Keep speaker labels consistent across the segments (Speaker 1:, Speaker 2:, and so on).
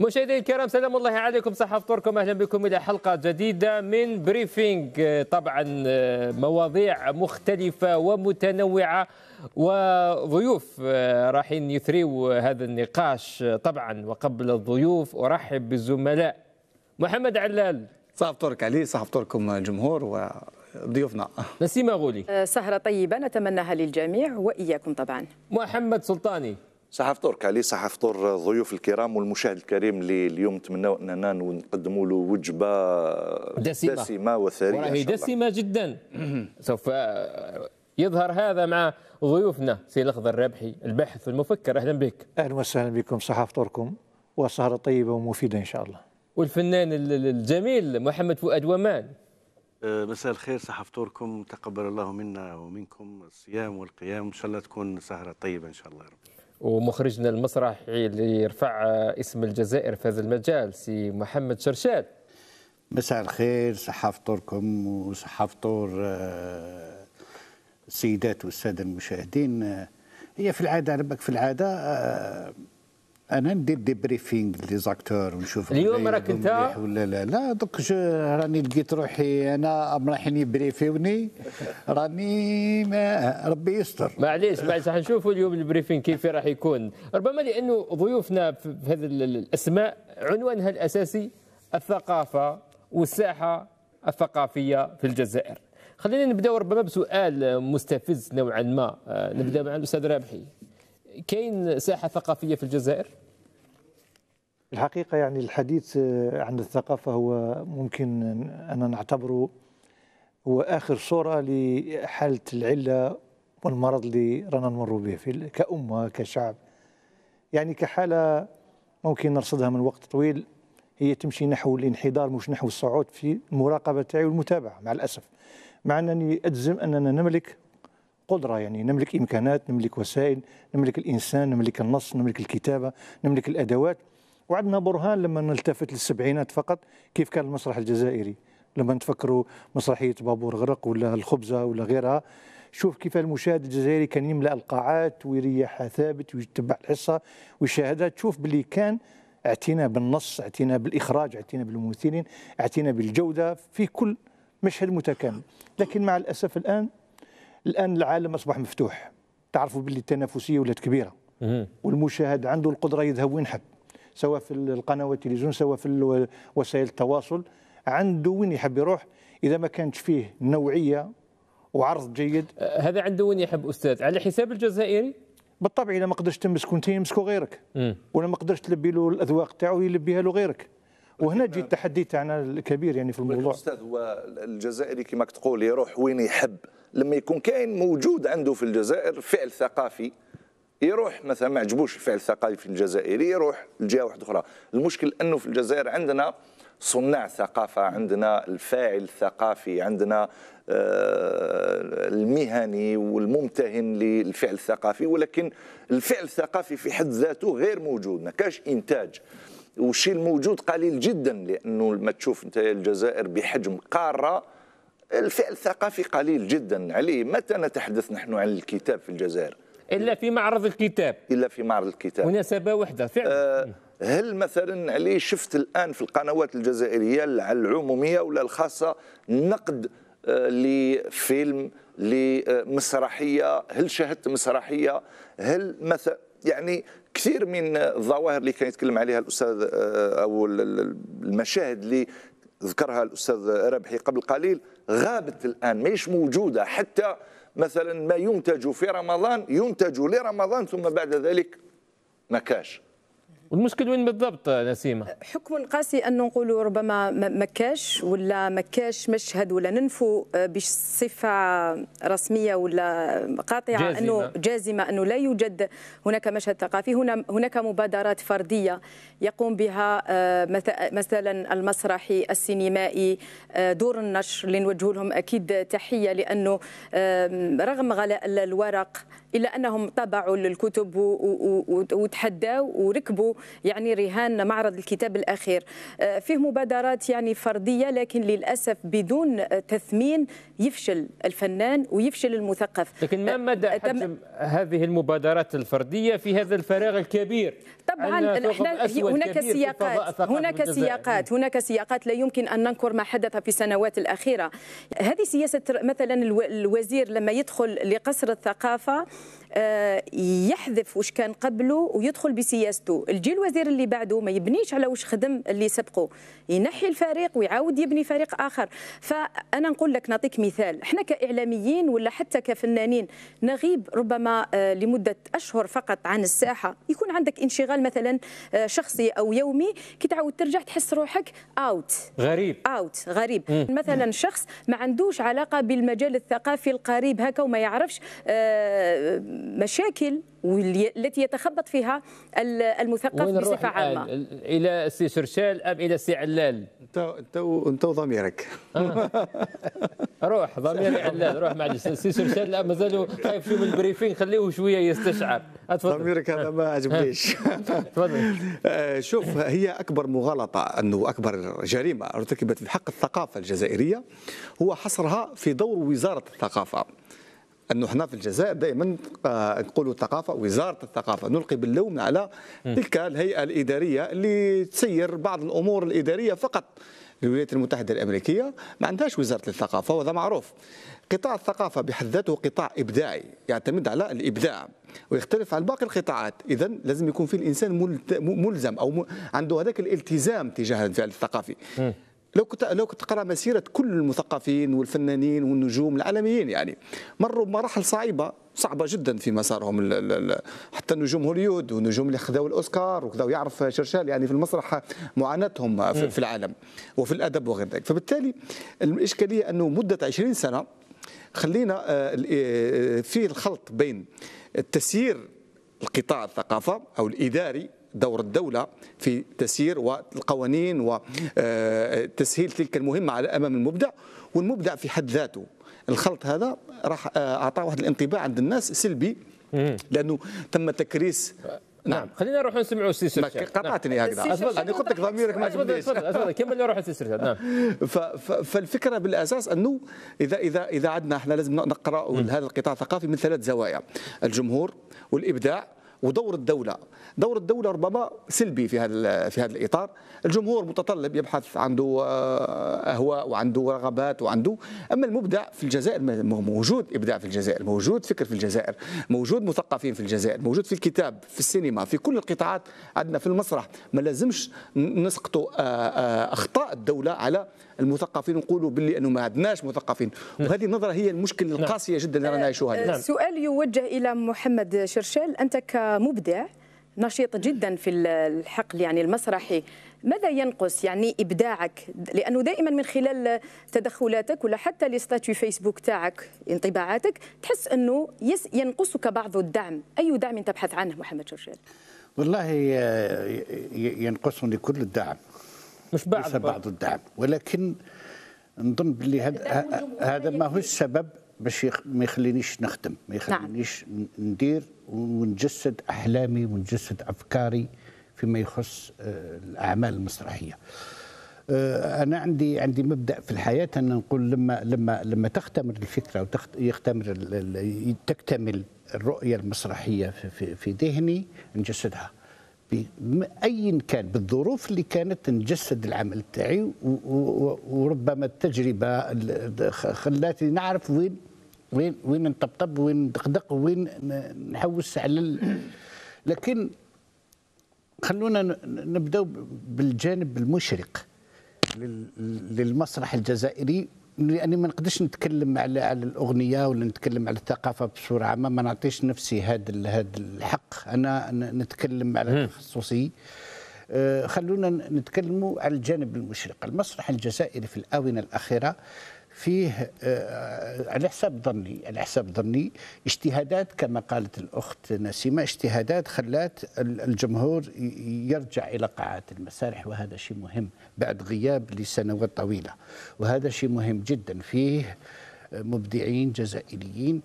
Speaker 1: مشاهدينا الكرام سلام الله عليكم صحة فطوركم أهلا بكم إلى حلقة جديدة من بريفينج طبعا مواضيع مختلفة ومتنوعة وضيوف آه، راحين يثريوا هذا النقاش آه، طبعا وقبل الضيوف أرحب بالزملاء محمد علال صح فطورك علي صح فطوركم الجمهور و ضيوفنا نسيمة غولي
Speaker 2: آه، سهرة طيبة نتمناها للجميع وإياكم طبعا محمد سلطاني
Speaker 3: صح فطورك علي صح فطور الضيوف الكرام والمشاهد الكريم اللي اليوم نتمناو اننا نقدموا له وجبه دسمه, دسمة وثريه وراهي دسمه
Speaker 1: جدا سوف يظهر هذا مع ضيوفنا سي الاخضر الربحي الباحث المفكر اهلا بك اهلا وسهلا بكم صح فطوركم وسهره طيبه ومفيده ان شاء الله والفنان الجميل محمد فؤاد ومان
Speaker 4: مساء الخير فطوركم تقبل الله منا ومنكم الصيام والقيام ان شاء الله تكون سهره طيبه ان شاء الله رب.
Speaker 1: ومخرجنا المسرحي اللي يرفع اسم الجزائر في هذا المجال سي محمد شرشاد مساء الخير صحة فطوركم وصحة فطور السيدات آه، والسادة
Speaker 5: المشاهدين آه، هي في العادة ربك في العادة آه، انا ندير دي بريفينغ لي زاكتور ونشوف اليوم راك انت ولا لا لا دوك راني لقيت
Speaker 1: روحي انا رايحين يبريفيوني راني ما ربي يستر معليش معليش راح نشوفوا اليوم البريفينغ كيف راح يكون ربما لانه ضيوفنا في هذه الاسماء عنوانها الاساسي الثقافه والساحه الثقافيه في الجزائر خلينا نبدا ربما بسؤال مستفز نوعا ما آه، نبدا مع الاستاذ رابحي كاين ساحه ثقافيه في الجزائر
Speaker 6: الحقيقة يعني الحديث عن الثقافة هو ممكن أنا نعتبره هو آخر صورة لحالة العلة والمرض اللي رانا نمر به في كأمة كشعب يعني كحالة ممكن نرصدها من وقت طويل هي تمشي نحو الانحدار مش نحو الصعود في المراقبة تاعي والمتابعة مع الأسف مع أنني أجزم أننا نملك قدرة يعني نملك إمكانات نملك وسائل نملك الإنسان نملك النص نملك الكتابة نملك الأدوات وعندنا برهان لما نلتفت للسبعينات فقط كيف كان المسرح الجزائري لما نتفكروا مسرحيه بابور غرق ولا الخبزه ولا غيرها شوف كيف المشاهد الجزائري كان يملا القاعات ويريحها ثابت ويتبع الحصه ويشاهدها تشوف باللي كان اعتنا بالنص اعتنا بالاخراج اعتنا بالممثلين اعتنا بالجوده في كل مشهد متكامل لكن مع الاسف الان الان العالم اصبح مفتوح تعرفوا باللي التنافسيه ولات كبيره والمشاهد عنده القدره يذهب وين حب سواء في القنوات التلفزيون سواء في وسائل التواصل عنده وين يحب يروح اذا ما كانش فيه نوعيه وعرض جيد
Speaker 1: أه، هذا عنده وين يحب استاذ على
Speaker 6: حساب الجزائري بالطبع اذا ما قدرش تمسكو انت يمسكو غيرك ولا ما قدرش تلبي له الاذواق تاعو يلبيها له غيرك وهنا جي التحدي تاعنا الكبير يعني في الموضوع استاذ
Speaker 3: هو الجزائري كما تقول يروح وين يحب لما يكون كاين موجود عنده في الجزائر فعل ثقافي يروح مثلا ما عجبوش الفعل الثقافي في الجزائري يروح لجهه واحده اخرى المشكل انه في الجزائر عندنا صناع ثقافه عندنا الفاعل الثقافي عندنا آه، المهني والممتهن للفعل الثقافي ولكن الفعل الثقافي في حد ذاته غير موجود ما كاش انتاج والشيء الموجود قليل جدا لانه ما تشوف انت الجزائر بحجم قاره الفعل الثقافي قليل جدا عليه متى نتحدث نحن عن الكتاب في الجزائر الا في معرض الكتاب الا في معرض الكتاب مناسبه وحده فعلا أه هل مثلا عليه شفت الان في القنوات الجزائريه العموميه ولا الخاصه نقد آه، لفيلم لمسرحيه هل شاهدت مسرحيه هل مثلا يعني كثير من الظواهر اللي كان يتكلم عليها الاستاذ آه، او المشاهد اللي ذكرها الاستاذ ربحي قبل قليل غابت الان ماهيش موجوده حتى مثلا ما ينتج في رمضان ينتج لرمضان ثم بعد ذلك ما كاش
Speaker 1: والمشكل وين بالضبط نسيمه؟
Speaker 2: حكم قاسي أن نقولوا ربما ما كاش ولا ما كاش مشهد ولا ننفو آه، بصفه رسميه ولا قاطعه جازمة. انه جازمه انه لا يوجد هناك مشهد ثقافي هنا هناك مبادرات فرديه يقوم بها آه، مثلا المسرحي السينمائي آه، دور النشر اللي نوجه لهم اكيد تحيه لانه رغم غلاء الورق الا انهم طبعوا الكتب وتحداوا وركبوا يعني رهان معرض الكتاب الاخير آه، فيه مبادرات يعني فرديه لكن للاسف بدون تثمين يفشل الفنان ويفشل المثقف لكن ما آه، مدى آه، حجم
Speaker 1: هذه المبادرات الفرديه في هذا الفراغ الكبير طبعا احنا هناك سياقات
Speaker 2: هناك سياقات هناك سياقات لا يمكن ان ننكر ما حدث في السنوات الاخيره هذه سياسه مثلا الوزير لما يدخل لقصر الثقافه آه، يحذف واش كان قبله ويدخل بسياسته الجيل الوزير اللي بعده ما يبنيش على واش خدم اللي سبقه ينحي الفريق ويعاود يبني فريق اخر فانا نقول لك نعطيك مثال احنا كاعلاميين ولا حتى كفنانين نغيب ربما آه، لمده اشهر فقط عن الساحه يكون عندك انشغال مثلا آه، شخصي او يومي كي تعاود ترجع تحس روحك اوت غريب اوت غريب مم. مثلا شخص ما عندوش علاقه بالمجال الثقافي القريب هكا وما يعرفش مشاكل والتي يتخبط فيها المثقف بصفه عامه
Speaker 1: الى السي شرشال ام الى السي علال انت انت انت وضميرك آه. روح ضميري علال روح معلش السي شرشال لا مازالوا خايف شويه من البريفين خليه شويه يستشعر ضميرك هذا ما عجبنيش تفضل آه،
Speaker 7: شوف هي اكبر مغالطه انه اكبر جريمه ارتكبت في حق الثقافه الجزائريه هو حصرها في دور وزاره الثقافه انه حنا في الجزائر دائما آه، نقولوا الثقافه وزاره الثقافه نلقي باللوم على تلك الهيئه الاداريه اللي تسير بعض الامور الاداريه فقط الولايات المتحده الامريكيه ما عندهاش وزاره الثقافه وهذا معروف قطاع الثقافه بحد ذاته قطاع ابداعي يعتمد على الابداع ويختلف عن باقي القطاعات اذا لازم يكون في الانسان ملزم او عنده هذاك الالتزام تجاه الفعل الثقافي لو كنت لو كنت تقرا مسيره كل المثقفين والفنانين والنجوم العالميين يعني مروا بمراحل صعيبه صعبه جدا في مسارهم الـ الـ الـ حتى نجوم هوليود ونجوم اللي خذوا الاوسكار وكذا ويعرف شرشال يعني في المسرح معاناتهم في, في العالم وفي الادب وغير ذلك فبالتالي الاشكاليه انه مده 20 سنه خلينا آه، آه، آه، فيه الخلط بين التسيير القطاع الثقافه او الاداري دور الدولة في تسيير القوانين وتسهيل تلك المهمة على أمام المبدع والمبدع في حد ذاته الخلط هذا راح آه، أعطى واحد الانطباع عند الناس سلبي لأنه تم تكريس نعم, نعم.
Speaker 1: خلينا نروح نسمعوا السي سيرشاد قطعتني نعم. هكذا انا قلت لك ضميرك ما جبديش تفضل كمل نروح السي سيرشاد نعم فالفكره
Speaker 7: بالاساس انه اذا اذا اذا عندنا احنا لازم نقرا هذا القطاع الثقافي من ثلاث زوايا الجمهور والابداع ودور الدوله دور الدولة ربما سلبي في هذا في هذا الإطار الجمهور متطلب يبحث عنده آه، أهواء وعنده رغبات وعنده أما المبدع في الجزائر موجود إبداع في الجزائر موجود فكر في الجزائر موجود مثقفين في الجزائر موجود في الكتاب في السينما في كل القطاعات عندنا في المسرح ما لازمش نسقطوا آه، آه، أخطاء الدولة على المثقفين ونقولوا باللي انه ما عندناش مثقفين نعم. وهذه النظره هي المشكلة نعم. القاسيه جدا اللي رانا نعيشوها السؤال
Speaker 2: يوجه الى محمد شرشال انت كمبدع نشيط جدا في الحقل يعني المسرحي ماذا ينقص يعني ابداعك لانه دائما من خلال تدخلاتك ولا حتى لي فيسبوك تاعك انطباعاتك تحس انه ينقصك بعض الدعم اي دعم تبحث عنه محمد شرشال
Speaker 5: والله آه، ينقصني كل الدعم مش بعض بعض الدعم ولكن نظن باللي هذا هذا ماهوش سبب باش ما يخلينيش نخدم ما نعم. يخلينيش نعم. ندير ونجسد احلامي ونجسد افكاري فيما يخص آه، الاعمال المسرحيه آه، انا عندي عندي مبدا في الحياه ان نقول لما لما لما تختمر الفكره ويختمر تكتمل الرؤيه المسرحيه في, في ذهني نجسدها ايا كان بالظروف اللي كانت نجسد العمل تاعي وربما التجربه خلاتني نعرف وين وين وين نطبطب وين ندقدق وين نحوس على ال... لكن خلونا نبداو بالجانب المشرق للمسرح الجزائري لاني ما نقدرش نتكلم على على الاغنيه ولا نتكلم على الثقافه بصوره عامه ما نعطيش نفسي هذا هذا الحق انا نتكلم على تخصصي آه، خلونا نتكلموا على الجانب المشرق المسرح الجزائري في الاونه الاخيره فيه على آه، حساب ظني على حساب ظني اجتهادات كما قالت الاخت نسيمه اجتهادات خلات الجمهور يرجع الى قاعات المسارح وهذا شيء مهم بعد غياب لسنوات طويله وهذا شيء مهم جدا فيه آه، مبدعين جزائريين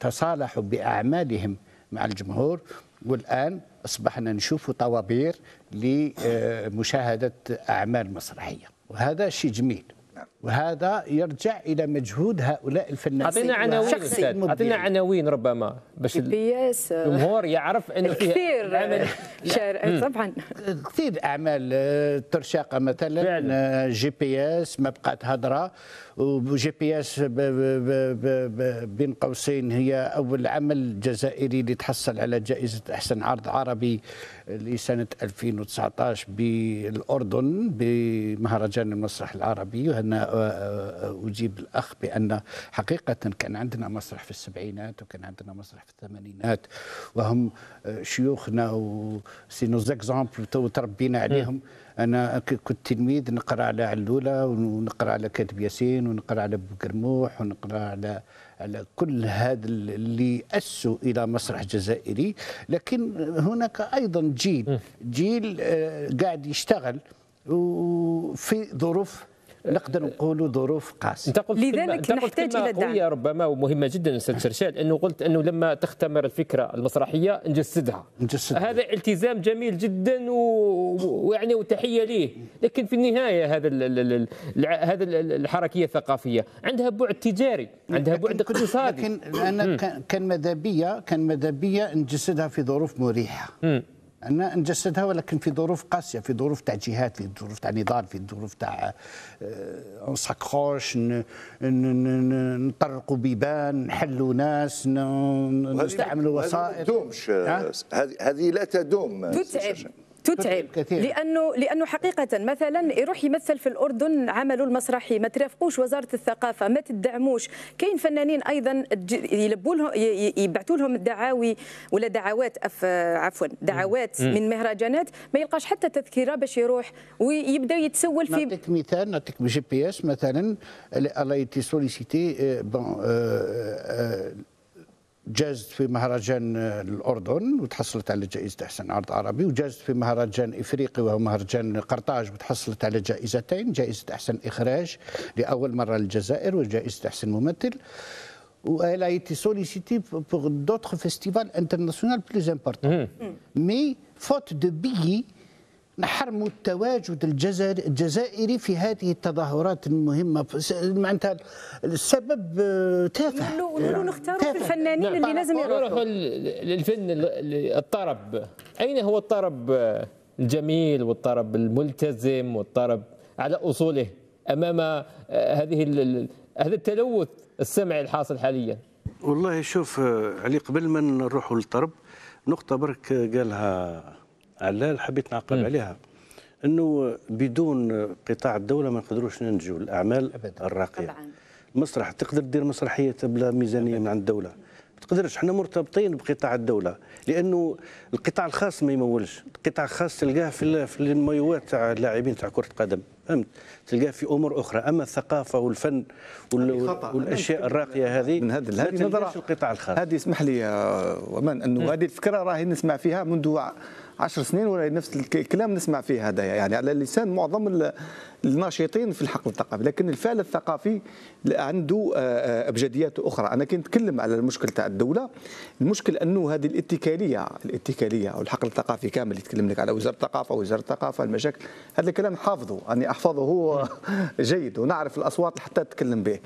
Speaker 5: تصالحوا باعمالهم مع الجمهور والان اصبحنا نشوف طوابير لمشاهده اعمال مسرحيه وهذا شيء جميل وهذا يرجع الى مجهود هؤلاء الفنانين اعطينا عناوين اعطينا
Speaker 1: عناوين ربما باش الجمهور يعرف انه كثير عمل شارع طبعا
Speaker 5: كثير اعمال آه، ترشاقه مثلا فعلا. آه، جي بي اس ما بقات هضره وجي بي اس بين قوسين هي اول عمل جزائري اللي تحصل على جائزه احسن عرض عربي لسنه 2019 بالاردن بمهرجان المسرح العربي وهنا اجيب الاخ بان حقيقه كان عندنا مسرح في السبعينات وكان عندنا مسرح في الثمانينات وهم شيوخنا وسي نو زيكزامبل تو تربينا عليهم انا كنت تلميذ نقرا على علوله ونقرا على كاتب ياسين ونقرا على بقرموح ونقرا على على كل هذا اللي اسوا الى مسرح جزائري لكن هناك ايضا جيل جيل آه، قاعد يشتغل وفي ظروف نقدر أه، نقولوا ظروف
Speaker 1: قاسيه انت قلت لذلك كلمة نحتاج الى الدعم قوية ربما ومهمه جدا استاذ شرشاد انه قلت انه لما تختمر الفكره المسرحيه نجسدها نجسدها هذا التزام جميل جدا ويعني وتحيه ليه لكن في النهايه هذا هذا الحركيه الثقافيه عندها بعد تجاري عندها بعد اقتصادي لكن انا
Speaker 5: كان مذهبيه كان مذهبيه نجسدها في ظروف مريحه ان نجسدها ولكن في ظروف قاسيه في ظروف تاع جهاد في ظروف تاع نضال في ظروف تاع آه، نسقخوش نطرقوا بيبان نحلوا ناس نستعملوا وسائل
Speaker 3: آه، هذه لا تدوم هذه لا
Speaker 2: تدوم تتعب كثير. لانه لانه حقيقه مثلا يروح يمثل في الاردن عمله المسرحي ما ترافقوش وزاره الثقافه ما تدعموش كاين فنانين ايضا يلبوا لهم يبعثوا لهم الدعاوي ولا دعوات أف عفوا دعوات مم. من مهرجانات ما يلقاش حتى تذكره باش يروح ويبدا يتسول في نعطيك مثال نعطيك جي بي اس مثلا
Speaker 5: الا تي سوليسيتي بون آه، آه، آه، جازت في مهرجان الأردن وتحصلت على جائزة أحسن عرض عربي وجازت في مهرجان إفريقي وهو مهرجان قرطاج وتحصلت على جائزتين جائزة أحسن إخراج لأول مرة للجزائر وجائزة أحسن ممثل و a été sollicitée pour d'autres festivals internationaux plus importants. Mmh. Mais faute de billets, نحرم التواجد الجزائري في هذه التظاهرات المهمه معناتها السبب آه، تافه نقولوا
Speaker 1: نعم.
Speaker 2: نختاروا تافه. الفنانين نعم. اللي لازم نعم.
Speaker 1: يروحوا نعم. للفن الطرب اين هو الطرب الجميل والطرب الملتزم والطرب على اصوله امام آه، هذه هذا التلوث السمعي الحاصل حاليا
Speaker 4: والله شوف آه، علي قبل ما نروحوا للطرب نقطه برك قالها على حبيت نعقب عليها انه بدون قطاع الدوله ما نقدروش ننجو الاعمال أبدا. الراقيه طبعا. مسرح تقدر تدير مسرحيه بلا ميزانيه أبدا. من عند الدوله ما تقدرش احنا مرتبطين بقطاع الدوله لانه القطاع الخاص ما يمولش القطاع الخاص تلقاه في المايوات تاع اللاعبين تاع كره القدم فهمت تلقاه في امور اخرى اما الثقافه والفن والاشياء الراقيه هذه من هذه هذه القطاع الخاص هذه اسمح لي
Speaker 7: ومن انه هذه الفكره راهي نسمع فيها منذ 10 سنين ولا نفس الكلام نسمع فيه هذايا يعني على لسان معظم الناشطين في الحقل الثقافي لكن الفعل الثقافي عنده آه، آه، ابجديات اخرى انا كنت نتكلم على المشكل تاع الدوله المشكل انه هذه الاتكاليه الاتكاليه او الحقل الثقافي كامل يتكلم لك على وزاره الثقافه وزاره الثقافه المشاكل هذا الكلام حافظه اني يعني احفظه جيد ونعرف الاصوات حتى تتكلم به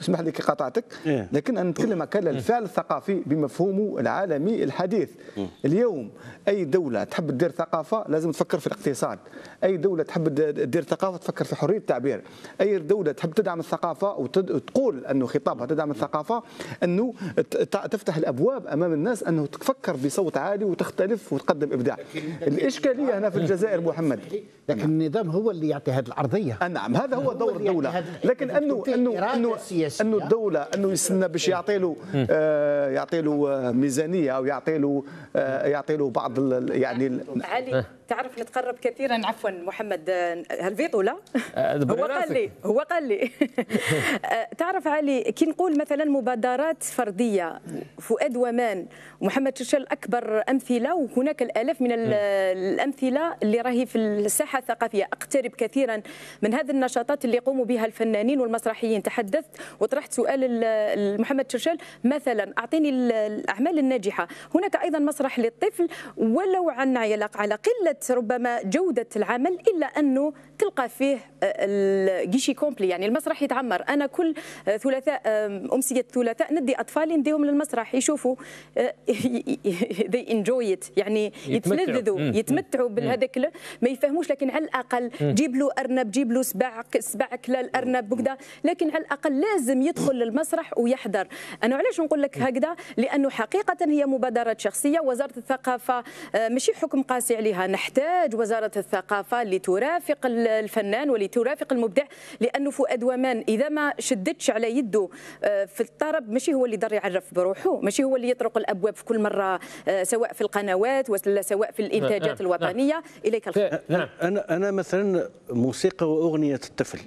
Speaker 7: اسمح لي كي قطعتك إيه. لكن انا نتكلم على إيه. الفعل الثقافي بمفهومه العالمي الحديث إيه. اليوم اي دوله تحب تدير ثقافه لازم تفكر في الاقتصاد اي دوله تحب تدير ثقافه تفكر في حريه التعبير اي دوله تحب تدعم الثقافه وتقول انه خطابها تدعم الثقافه انه تفتح الابواب امام الناس انه تفكر بصوت عالي وتختلف وتقدم ابداع الاشكاليه هنا في آه، الجزائر آه، محمد
Speaker 5: لكن نعم. النظام هو اللي يعطي هذه الارضيه نعم هذا هو دور
Speaker 7: الدوله لكن انه انه انه السياسيه انه الدوله انه يستنى باش إيه. يعطي له آه يعطي له آه، ميزانيه او يعطي له آه يعطي له بعض يعني
Speaker 2: علي تعرف نتقرب كثيرا عفوا محمد آه، هلفيطو ولا آه، هو قال لي هو قال لي آه، تعرف علي كي نقول مثلا مبادرات فرديه فؤاد ومان ومحمد ششل اكبر امثله وهناك الالاف من الامثله اللي راهي في الساحه الثقافيه اقترب كثيرا من هذه النشاطات اللي يقوموا بها الفنانين والمسرحيين تحدثت وطرحت سؤال محمد شرشل مثلا اعطيني الاعمال الناجحه هناك ايضا مسرح للطفل ولو عن على قله ربما جوده العمل الا انه تلقى فيه آه، الجيشي كومبلي يعني المسرح يتعمر انا كل آه، ثلاثاء امسيه ثلاثاء ندي اطفالي نديهم للمسرح يشوفوا آه، they انجوي ات يعني يتلذذوا يتمتعوا بهذاك ما يفهموش لكن على الاقل جيب له ارنب جيب له سبع سبع كلال ارنب وكذا لكن على الاقل لازم يدخل للمسرح ويحضر انا علاش نقول لك هكذا لانه حقيقه هي مبادرات شخصيه وزاره الثقافه ماشي حكم قاسي عليها نحت تحتاج وزارة الثقافة لترافق الفنان ولترافق المبدع لأنه فؤاد ومان إذا ما شدتش على يده آه، في الطرب ماشي هو اللي يقدر يعرف بروحه ماشي هو اللي يطرق الأبواب في كل مرة آه، سواء في القنوات ولا سواء في الإنتاجات نعم, نعم،, نعم. الوطنية نعم إليك الخير
Speaker 4: نعم أنا أنا مثلا موسيقى وأغنية الطفل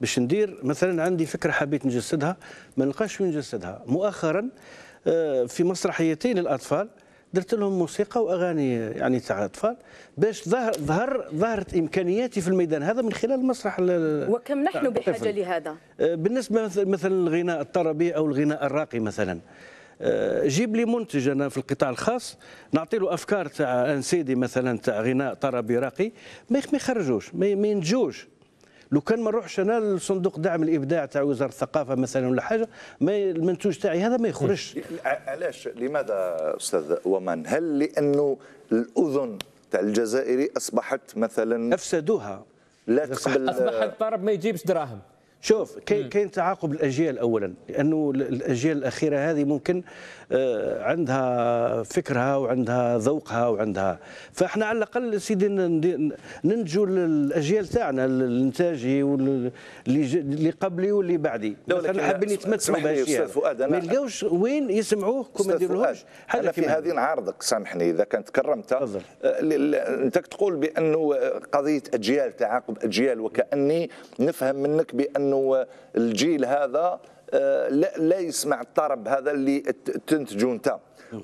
Speaker 4: باش ندير مثلا عندي فكره حبيت نجسدها ما نلقاش وين نجسدها مؤخرا آه، في مسرحيتين للاطفال درت لهم موسيقى واغاني يعني تاع اطفال باش ظهر ظهر ظهرت امكانياتي في الميدان هذا من خلال المسرح وكم نحن بحاجه لهذا أه، بالنسبه مثلا الغناء الطربي او الغناء الراقي مثلا أه، جيب لي منتج انا في القطاع الخاص نعطي له افكار تاع ان سيدي مثلا تاع غناء طربي راقي ما يخرجوش ما ينتجوش لو كان ما نروحش انا لصندوق دعم الابداع تاع وزاره الثقافه مثلا ولا حاجه ما المنتوج تاعي هذا ما يخرجش
Speaker 3: علاش لماذا استاذ ومان هل لانه الاذن تاع الجزائري اصبحت مثلا افسدوها لا تقبل اصبحت
Speaker 1: طرب ما يجيبش دراهم
Speaker 3: شوف كاين
Speaker 4: تعاقب الاجيال اولا لانه الاجيال الاخيره هذه ممكن آه، عندها فكرها وعندها ذوقها وعندها فاحنا على الاقل سيدي ننتجوا الاجيال تاعنا الانتاجي واللي قبلي واللي
Speaker 3: بعدي مثلا حابين يتمتعوا بهالشيء ما يلقاوش وين يسمعوه كما يديرولهمش انا في هذه نعارضك سامحني اذا كان تكرمت آه، انت تقول بانه آه، قضيه اجيال تعاقب اجيال وكاني نفهم منك بانه انه الجيل هذا آه، لا, يسمع الطرب هذا اللي تنتجه انت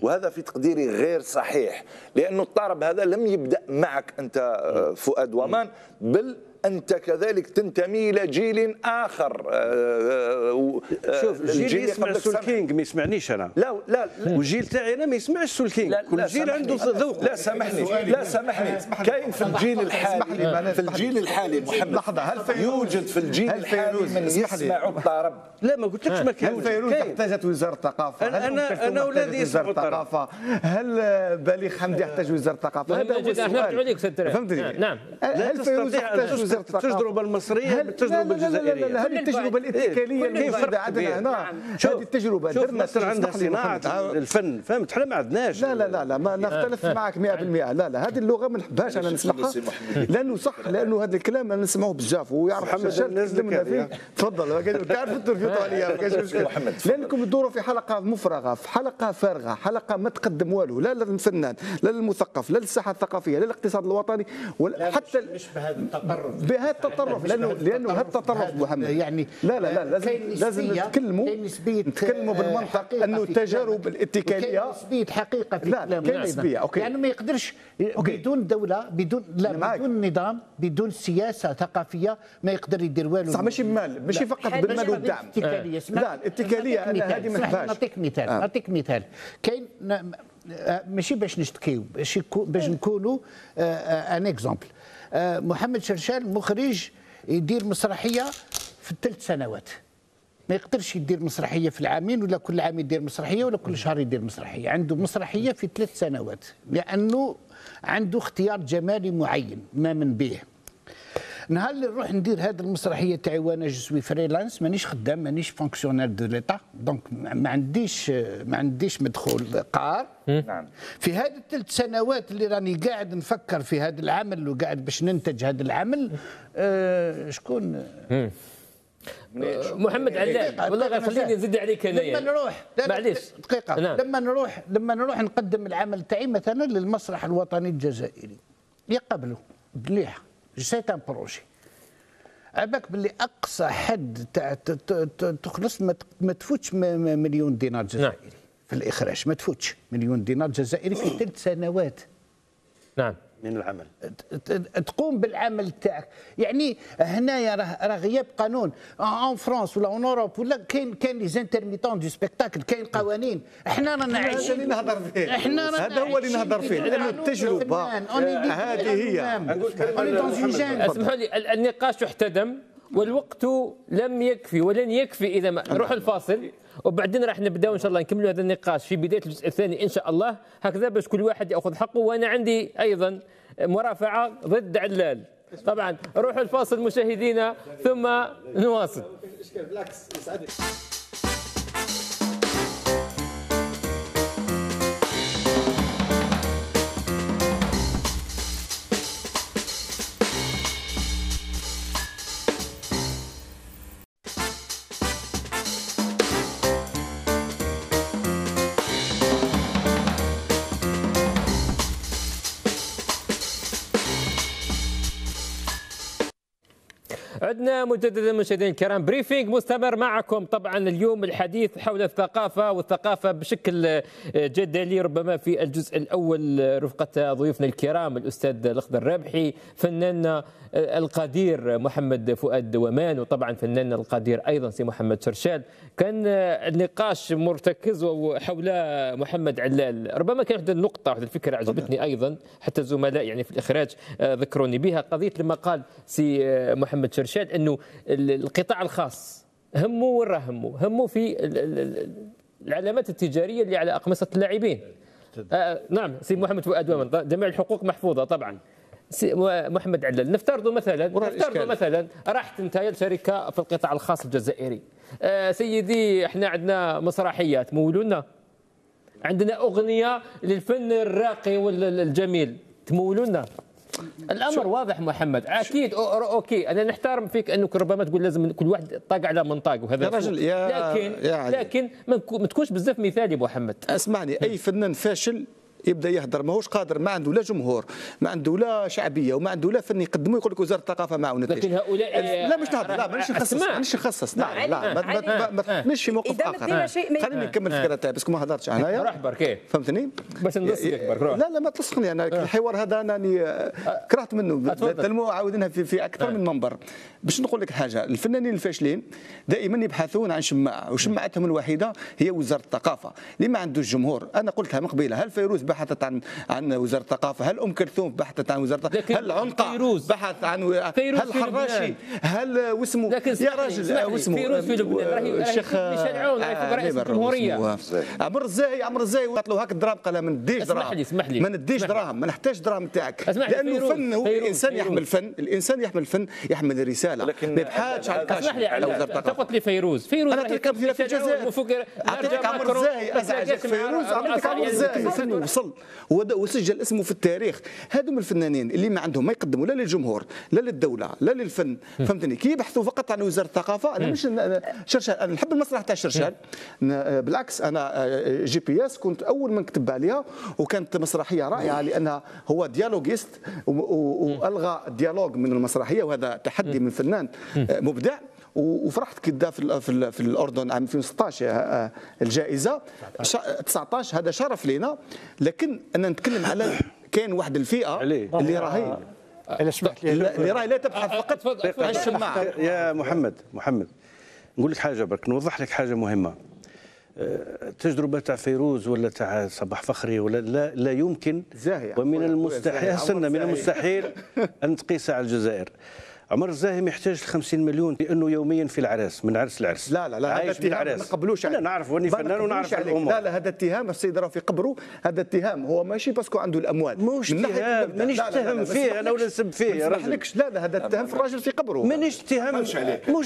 Speaker 3: وهذا في تقديري غير صحيح لانه الطرب هذا لم يبدا معك انت آه، فؤاد ومان بل انت كذلك تنتمي الى جيل اخر آه، آه، شوف آه، جيل يسمع سولكينغ
Speaker 4: ما يسمعنيش انا لا
Speaker 3: لا, وجيل والجيل تاعي
Speaker 4: انا ما يسمعش سولكينغ كل جيل عنده ذوق لا سامحني لا سامحني كاين في الجيل
Speaker 3: الحالي في الجيل الحالي محمد لحظه هل يوجد في الجيل الحالي من يسمع
Speaker 7: الطرب لا ما قلتلكش ما كاين هل فيروز احتاجت وزاره الثقافه انا انا ولادي وزاره الثقافه هل بليغ حمدي يحتاج وزاره الثقافه هذا هو السؤال فهمتني نعم هل
Speaker 4: نعم. فيروز يحتاج وزاره التجربه المصريه بالتجربه الجزائريه هذه التجربه الاتكاليه اللي عندنا هنا هذه التجربه درنا مصر عندها صناعه الفن فهمت
Speaker 7: احنا ما عندناش لا لا لا لا ما نختلف معك 100% لا لا هذه اللغه ما نحبهاش انا نسمعها لانه صح لانه هذا الكلام انا نسمعوه بزاف ويعرف محمد تكلمنا فيه تفضل تعرف الترفيو عليا لانكم تدوروا في حلقه مفرغه في حلقه فارغه حلقه ما تقدم والو لا للفنان لا للمثقف لا للساحه الثقافيه لا للاقتصاد الوطني ولا
Speaker 5: حتى مش بهذا التقرب بهذا التطرف لانه لانه هذا التطرف محمد يعني لا لا لا لازم لازم نتكلموا نتكلموا بالمنطق انه التجارب الاتكاليه كاين نسبيه حقيقه في لا كاين نسبيه اوكي يعني ما يقدرش أوكي. بدون دوله بدون لا بدون نظام بدون سياسه ثقافيه ما يقدر يدير والو صح ماشي مال ماشي فقط بالمال والدعم اه. لا الاتكاليه انا هذه ما نعطيك مثال نعطيك مثال نعطيك اه. مثال كاين اه، ماشي باش نشتكيو باش إيه. نكونوا ان اكزومبل آه، محمد شرشال مخرج يدير مسرحيه في الثلاث سنوات ما يقدرش يدير مسرحيه في العامين ولا كل عام يدير مسرحيه ولا كل شهر يدير مسرحيه عنده مسرحيه في ثلاث سنوات لانه عنده اختيار جمالي معين ما من به نهار اللي نروح ندير هذه المسرحيه تاعي وانا جسوي فريلانس مانيش خدام مانيش فونكسيونير دو ليطا دونك ما عنديش ما عنديش مدخول قار نعم في هذه الثلاث سنوات اللي راني قاعد نفكر في هذا العمل وقاعد باش ننتج هذا العمل آه شكون محمد علام والله خليني نزيد
Speaker 1: عليك انايا لما نروح معليش دقيقه نعم. لما
Speaker 5: نروح لما نروح نقدم العمل تاعي مثلا للمسرح الوطني الجزائري يقبلوا مليحه سيت ان بروجي عباك باللي اقصى حد تاع تخلص ما تفوتش مليون دينار نعم. جزائري نعم. في الاخراج ما تفوتش مليون دينار جزائري في ثلاث سنوات نعم من العمل تقوم بالعمل تاعك يعني هنايا راه راه غياب قانون اون فرانس ولا اون اوروب ولا كاين كاين لي زانترميتون دو سبيكتاكل كاين قوانين احنا رانا عايشين اللي نهضر
Speaker 4: فيه
Speaker 1: احنا رانا هذا هو اللي نهضر فيه لانه التجربه هذه هي اسمحوا لي النقاش احتدم والوقت لم يكفي ولن يكفي اذا ما نروح الفاصل وبعدين راح نبداو ان شاء الله نكمل هذا النقاش في بدايه الجزء الثاني ان شاء الله هكذا باش كل واحد ياخذ حقه وانا عندي ايضا مرافعه ضد علال طبعا روحوا الفاصل مشاهدينا ثم نواصل بالعكس عدنا مجددا مشاهدينا الكرام بريفينج مستمر معكم طبعا اليوم الحديث حول الثقافة والثقافة بشكل جدلي ربما في الجزء الأول رفقة ضيوفنا الكرام الأستاذ الأخضر الرابحي فنان القدير محمد فؤاد ومان وطبعا فنان القدير أيضا سي محمد شرشال كان النقاش مرتكز حول محمد علال ربما كانت النقطة واحد الفكرة عجبتني أيضا حتى زملاء يعني في الإخراج آه، ذكروني بها قضية لما قال سي آه، محمد شرشال الارشاد انه القطاع الخاص همه وين راه همه؟ همه في العلامات التجاريه اللي على اقمصه اللاعبين آه نعم سي محمد فؤاد ومن جميع الحقوق محفوظه طبعا سي محمد علل نفترض مثلا نفترض مثلا راحت انت لشركه في القطاع الخاص الجزائري آه سيدي احنا عندنا مسرحيات مولونا عندنا اغنيه للفن الراقي والجميل تمولونا الامر واضح محمد اكيد أو اوكي انا نحترم فيك انك ربما تقول لازم كل واحد طاق على منطاق وهذا يا رجل يا لكن يا لكن ما تكونش بزاف مثالي محمد اسمعني اي فنان
Speaker 7: فاشل يبدا يهضر ماهوش قادر ما عنده لا جمهور ما عنده لا شعبيه وما عنده لا فن يقدموا يقول لك وزاره الثقافه ما عاونتش لكن هؤلاء لا مش نهضر لا مانيش نخصص مانيش نخصص لا لا ما تحطنيش في موقف اخر خليني نكمل آه. الفكره تاعي باسكو ما هضرتش إيه، انايا روح برك فهمتني باش نلصقك برك لا لا ما تلصقني انا آه. الحوار هذا انا آه، كرهت منه تلمو عاودينها في, في اكثر من منبر باش نقول لك حاجه الفنانين الفاشلين دائما يبحثون عن شماعه وشماعتهم الوحيده هي وزاره الثقافه اللي ما عندوش جمهور انا قلتها من قبيله هل فيروز بحثت عن عن وزاره الثقافه هل ام كلثوم بحثت عن وزاره هل عنقا بحث عن هل حراشي هل واسمه يا راجل واسمه فيروز في لبنان آه، الشيخ ميشيل عون رئيس آه، الجمهوريه عمر الزاي عمر الزاي له هاك الدراهم قال ما نديش دراهم اسمح لي اسمح لي ما نديش دراهم ما نحتاج دراهم تاعك لانه فن هو الانسان يحمل فن الانسان يحمل فن يحمل رساله ما يبحثش على الكاش اسمح لي فقط لي فيروز
Speaker 1: فيروز انا تركب في الجزائر اعطيتك عمر الزاي ازعجك فيروز عمر الزاي
Speaker 7: وصل وسجل اسمه في التاريخ هذو الفنانين اللي ما عندهم ما يقدموا لا للجمهور لا للدوله لا للفن فهمتني كي يبحثوا فقط عن وزاره الثقافه انا مش شرشال انا نحب المسرح تاع شرشال آه، بالعكس انا آه، آه، جي بي اس كنت اول من كتب عليها وكانت مسرحيه رائعه لانها هو ديالوجيست والغى ديالوج من المسرحيه وهذا تحدي من فنان مبدع وفرحت كدا في في الاردن عام 2016 آه، آه، الجائزه 19 هذا شرف لنا لكن انا نتكلم على كاين واحد الفئه اللي راهي آه، اللي راهي لا تبحث فقط عن الشماعه
Speaker 4: يا محمد محمد نقول لك حاجه برك نوضح لك حاجه مهمه التجربه تاع فيروز ولا تاع صباح فخري ولا لا, لا يمكن زاهية ومن المستحيل من المستحيل ان تقيسها على الجزائر عمر الزاهم يحتاج 50 مليون لانه يوميا في العراس من عرس لعرس لا لا لا عايش هذا اتهام ما نقبلوش انا نعرف واني فنان ونعرف الامور لا لا
Speaker 7: هذا اتهام السيد راه في قبره هذا اتهام هو ماشي باسكو عنده الاموال مش اتهام مانيش اتهم فيه انا ولا نسب فيه ما نسمحلكش لا لا هذا اتهام في الراجل في قبره مانيش اتهام مش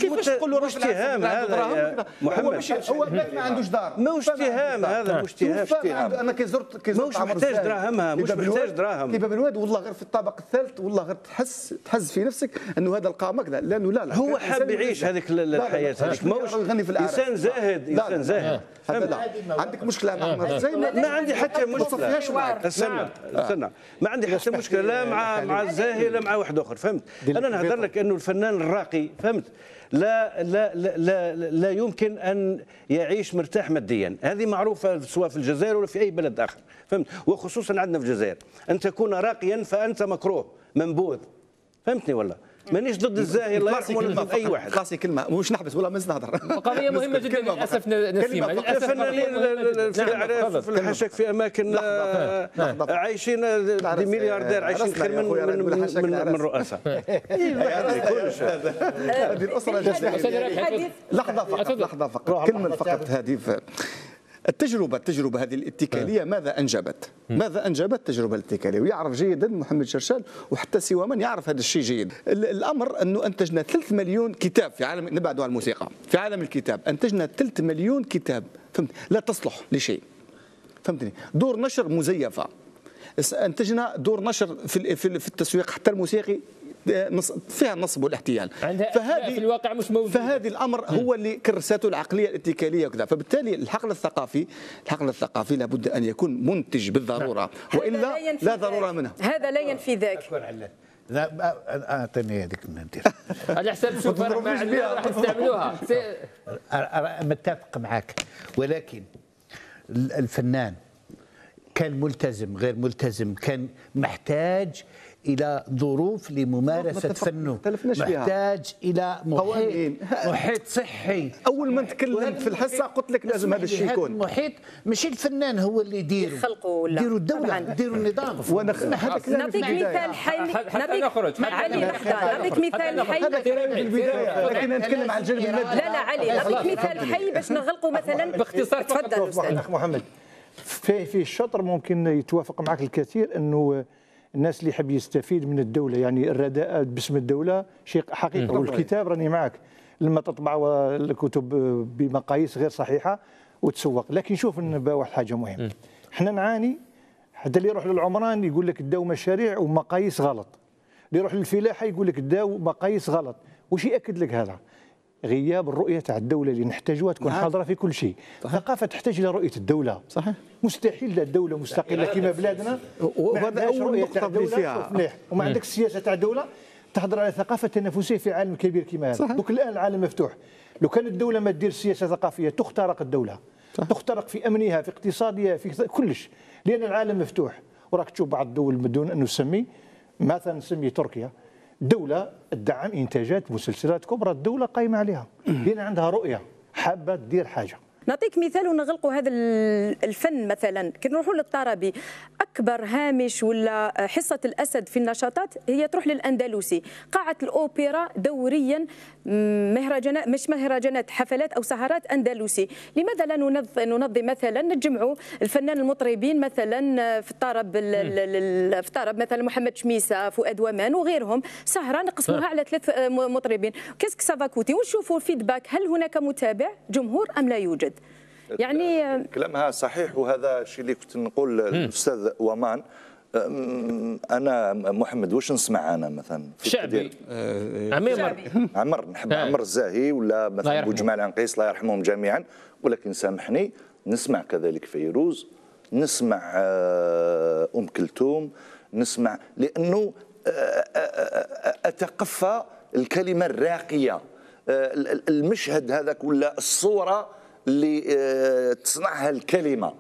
Speaker 7: كيفاش تقولوا راجل اتهام هذا محمد هو ما عندوش دار مش اتهام هذا مش اتهام انا كي زرت كي زرت مش محتاج دراهمها مش محتاج دراهم كيف بالواد والله غير في الطابق الثالث والله غير تحس تحس في نفسك انه هذا القام كذا لانه لا لا هو حاب يعيش هذيك الحياه هذيك موش انسان زاهد انسان زاهد فهمت لا عندك مشكله مع احمد زي ما عندي حتى
Speaker 4: مشكله استنى استنى ما عندي حتى مشكله لا مع مع الزاهي لا مع واحد اخر فهمت انا نهضر لك انه الفنان الراقي فهمت لا لا لا لا يمكن ان يعيش مرتاح ماديا هذه معروفه سواء في الجزائر ولا في اي بلد اخر فهمت وخصوصا عندنا في الجزائر ان تكون راقيا فانت مكروه منبوذ فهمتني ولا مانيش ضد الزاهي الله يرحمه ولا ضد اي واحد خلاصي كلمه مش نحبس ولا مش نهضر قضيه مهمه جدا للاسف نسيم نعم، الفنانين في الحشاك في اماكن آه، عايشين آه، دي ملياردير آه، عايشين خير من من من رؤساء إيه،
Speaker 7: هذه الاسره لحظه فقط لحظه فقط كلمه فقط هذه التجربة التجربة هذه الاتكالية اه. ماذا أنجبت؟ ماذا أنجبت التجربة الاتكالية؟ ويعرف جيدا محمد شرشال وحتى سوى من يعرف هذا الشيء جيد. الأمر أنه أنتجنا ثلث مليون كتاب في عالم نبعدوا عن الموسيقى، في عالم الكتاب أنتجنا ثلث مليون كتاب فهمت لا تصلح لشيء. فهمتني؟ دور نشر مزيفة. انتجنا دور نشر في في التسويق حتى الموسيقي فيها النصب والاحتيال فهذه في الواقع مش موجود فهذه الامر هو اللي كرسته العقليه الاتكاليه وكذا فبالتالي الحقل الثقافي الحقل الثقافي لابد ان يكون منتج بالضروره نعم. والا لا, ضروره منه
Speaker 2: هذا لا ينفي ذاك لا
Speaker 5: اعطيني هذيك من
Speaker 1: على حساب شوف راح تستعملوها
Speaker 5: متفق معك ولكن الفنان كان ملتزم غير ملتزم كان محتاج الى ظروف لممارسه فنه محتاج الى محيط محيط صحي اول ما تكلمت في الحصه قلت لك لازم هذا الشيء يكون محيط ماشي الفنان هو اللي يدير يخلقوا ولا يديروا الدوله يديروا النظام وانا نعطيك مثال حي
Speaker 2: نعطيك نخرج علي نعطيك مثال حي لكن نتكلم عن الجانب المادي لا لا علي نعطيك مثال حي باش نغلقوا مثلا باختصار تفضل اخ
Speaker 6: محمد فيه فيه الشطر ممكن يتوافق معك الكثير انه الناس اللي يحب يستفيد من الدوله يعني الرداء باسم الدوله شيء حقيقي والكتاب راني معك لما تطبع الكتب بمقاييس غير صحيحه وتسوق لكن شوف واحد حاجه مهم احنا نعاني حتى اللي يروح للعمران يقول لك الداو مشاريع ومقاييس غلط اللي يروح للفلاحه يقول لك الداو مقاييس غلط وش ياكد لك هذا غياب الرؤيه تاع الدوله اللي نحتاجوها تكون نعم. حاضره في كل شيء الثقافه تحتاج الى رؤيه الدوله صحيح مستحيل الدوله مستقله كما بلادنا وهذا اول نقطه فيها وما عندك السياسه تاع الدوله نعم. تحضر على ثقافه تنافسيه في عالم كبير كما هذا دوك الان العالم مفتوح لو كان الدوله ما تدير سياسه ثقافيه تخترق الدوله صح. تخترق في امنها في اقتصادها في كلش لان العالم مفتوح وراك تشوف بعض الدول بدون ان نسمي مثلا نسمي تركيا دولة تدعم إنتاجات مسلسلات كبرى الدولة قايمة عليها لأن عندها رؤية حابة تدير حاجة
Speaker 2: نعطيك مثال ونغلقوا هذا الفن مثلا كي نروحوا للطربي اكبر هامش ولا حصه الاسد في النشاطات هي تروح للاندلسي قاعه الاوبرا دوريا مهرجانات مش مهرجانات حفلات او سهرات اندلسي لماذا لا ننظم مثلا نجمعوا الفنان المطربين مثلا في الطرب في الطرب مثلا محمد شميسه فؤاد ومان وغيرهم سهره نقسموها على ثلاث مطربين كاسك سافاكوتي ونشوفوا الفيدباك هل هناك متابع جمهور ام لا يوجد يعني
Speaker 3: كلامها صحيح وهذا الشيء اللي كنت نقول الاستاذ ومان انا محمد واش نسمع انا مثلا في شعبي آه، عمر عمر نحب عمر الزاهي ولا مثلا بوجمال عنقيس الله يرحمهم جميعا ولكن سامحني نسمع كذلك فيروز نسمع آه، ام كلثوم نسمع لانه آه، اتقفى الكلمه الراقيه المشهد هذاك ولا الصوره اللي تصنعها الكلمه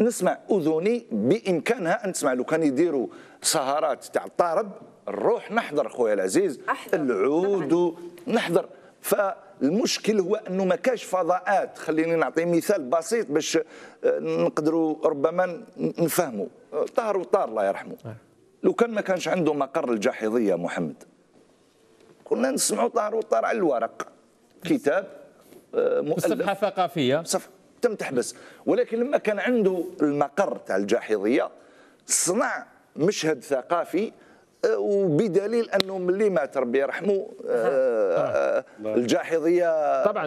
Speaker 3: نسمع اذني بامكانها ان تسمع لو كان يديروا سهرات تاع الطارب نروح نحضر خويا العزيز أحضر. العود نحضر فالمشكل هو انه ما كاش فضاءات خليني نعطي مثال بسيط باش آه، نقدروا ربما نفهموا آه، طار وطار الله يرحمه آه. لو كان ما كانش عنده مقر الجاحظيه محمد كنا نسمعوا طار وطار على الورق كتاب مؤلف صفحه ثقافيه صفحة تم تحبس ولكن لما كان عنده المقر تاع الجاحظيه صنع مشهد ثقافي آه، وبدليل انه ملي مات ربي يرحمه آه، آه، الجاحظيه طبعا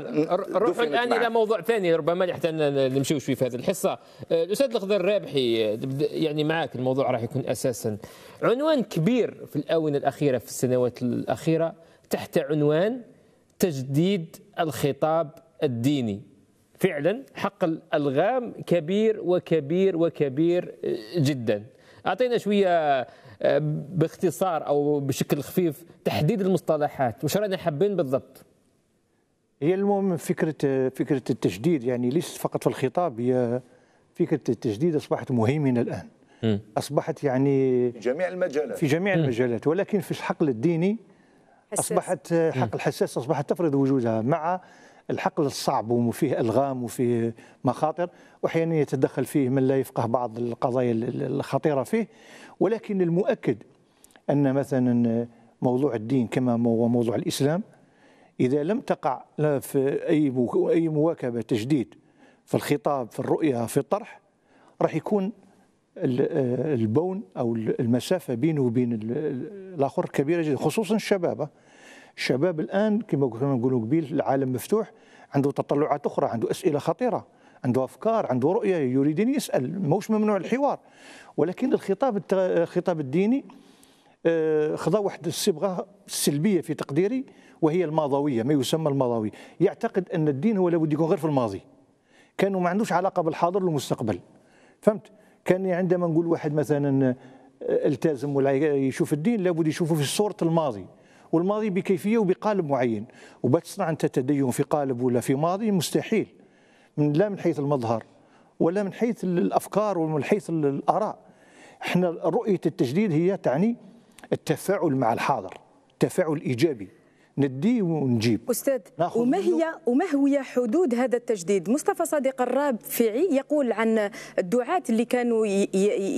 Speaker 1: نروح الان الى موضوع ثاني ربما حتى نمشيو شويه في هذه الحصه الاستاذ الخضر الرابحي يعني معك الموضوع راح يكون اساسا عنوان كبير في الاونه الاخيره في السنوات الاخيره تحت عنوان تجديد الخطاب الديني فعلا حق الالغام كبير وكبير وكبير آه، جدا اعطينا شويه آه، باختصار او بشكل خفيف تحديد المصطلحات وش رانا حابين بالضبط هي المهم
Speaker 6: فكره آه، فكره التجديد يعني ليست فقط في الخطاب هي فكره التجديد اصبحت مهيمنه الان م. اصبحت يعني في
Speaker 3: جميع المجالات في جميع
Speaker 6: المجالات ولكن في الحقل الديني اصبحت حقل حساس اصبحت تفرض وجودها مع الحقل الصعب وفيه الغام وفيه مخاطر واحيانا يتدخل فيه من لا يفقه بعض القضايا الخطيره فيه ولكن المؤكد ان مثلا موضوع الدين كما هو موضوع الاسلام اذا لم تقع لا في اي اي مواكبه تجديد في الخطاب في الرؤيه في الطرح راح يكون البون او المسافه بينه وبين الاخر كبيره جدا خصوصا الشباب الشباب الان كما كنا نقولوا قبيل العالم مفتوح عنده تطلعات اخرى عنده اسئله خطيره عنده افكار عنده رؤيه يريد ان يسال ماهوش ممنوع الحوار ولكن الخطاب الخطاب الديني آه، خضع واحد الصبغه سلبيه في تقديري وهي الماضويه ما يسمى الماضوي يعتقد ان الدين هو لابد يكون غير في الماضي كانوا ما عندوش علاقه بالحاضر والمستقبل فهمت كان عندما نقول واحد مثلا آه، التزم ولا يشوف الدين لابد يشوفه في صوره الماضي والماضي بكيفيه وبقالب معين وبتصنع انت تدين في قالب ولا في ماضي مستحيل من لا من حيث المظهر ولا من حيث الافكار ومن حيث الاراء احنا رؤيه التجديد هي تعني التفاعل مع الحاضر التفاعل الايجابي ندي ونجيب استاذ وما هي
Speaker 2: وما هي حدود هذا التجديد مصطفى صادق الراب فيعي يقول عن الدعاة اللي كانوا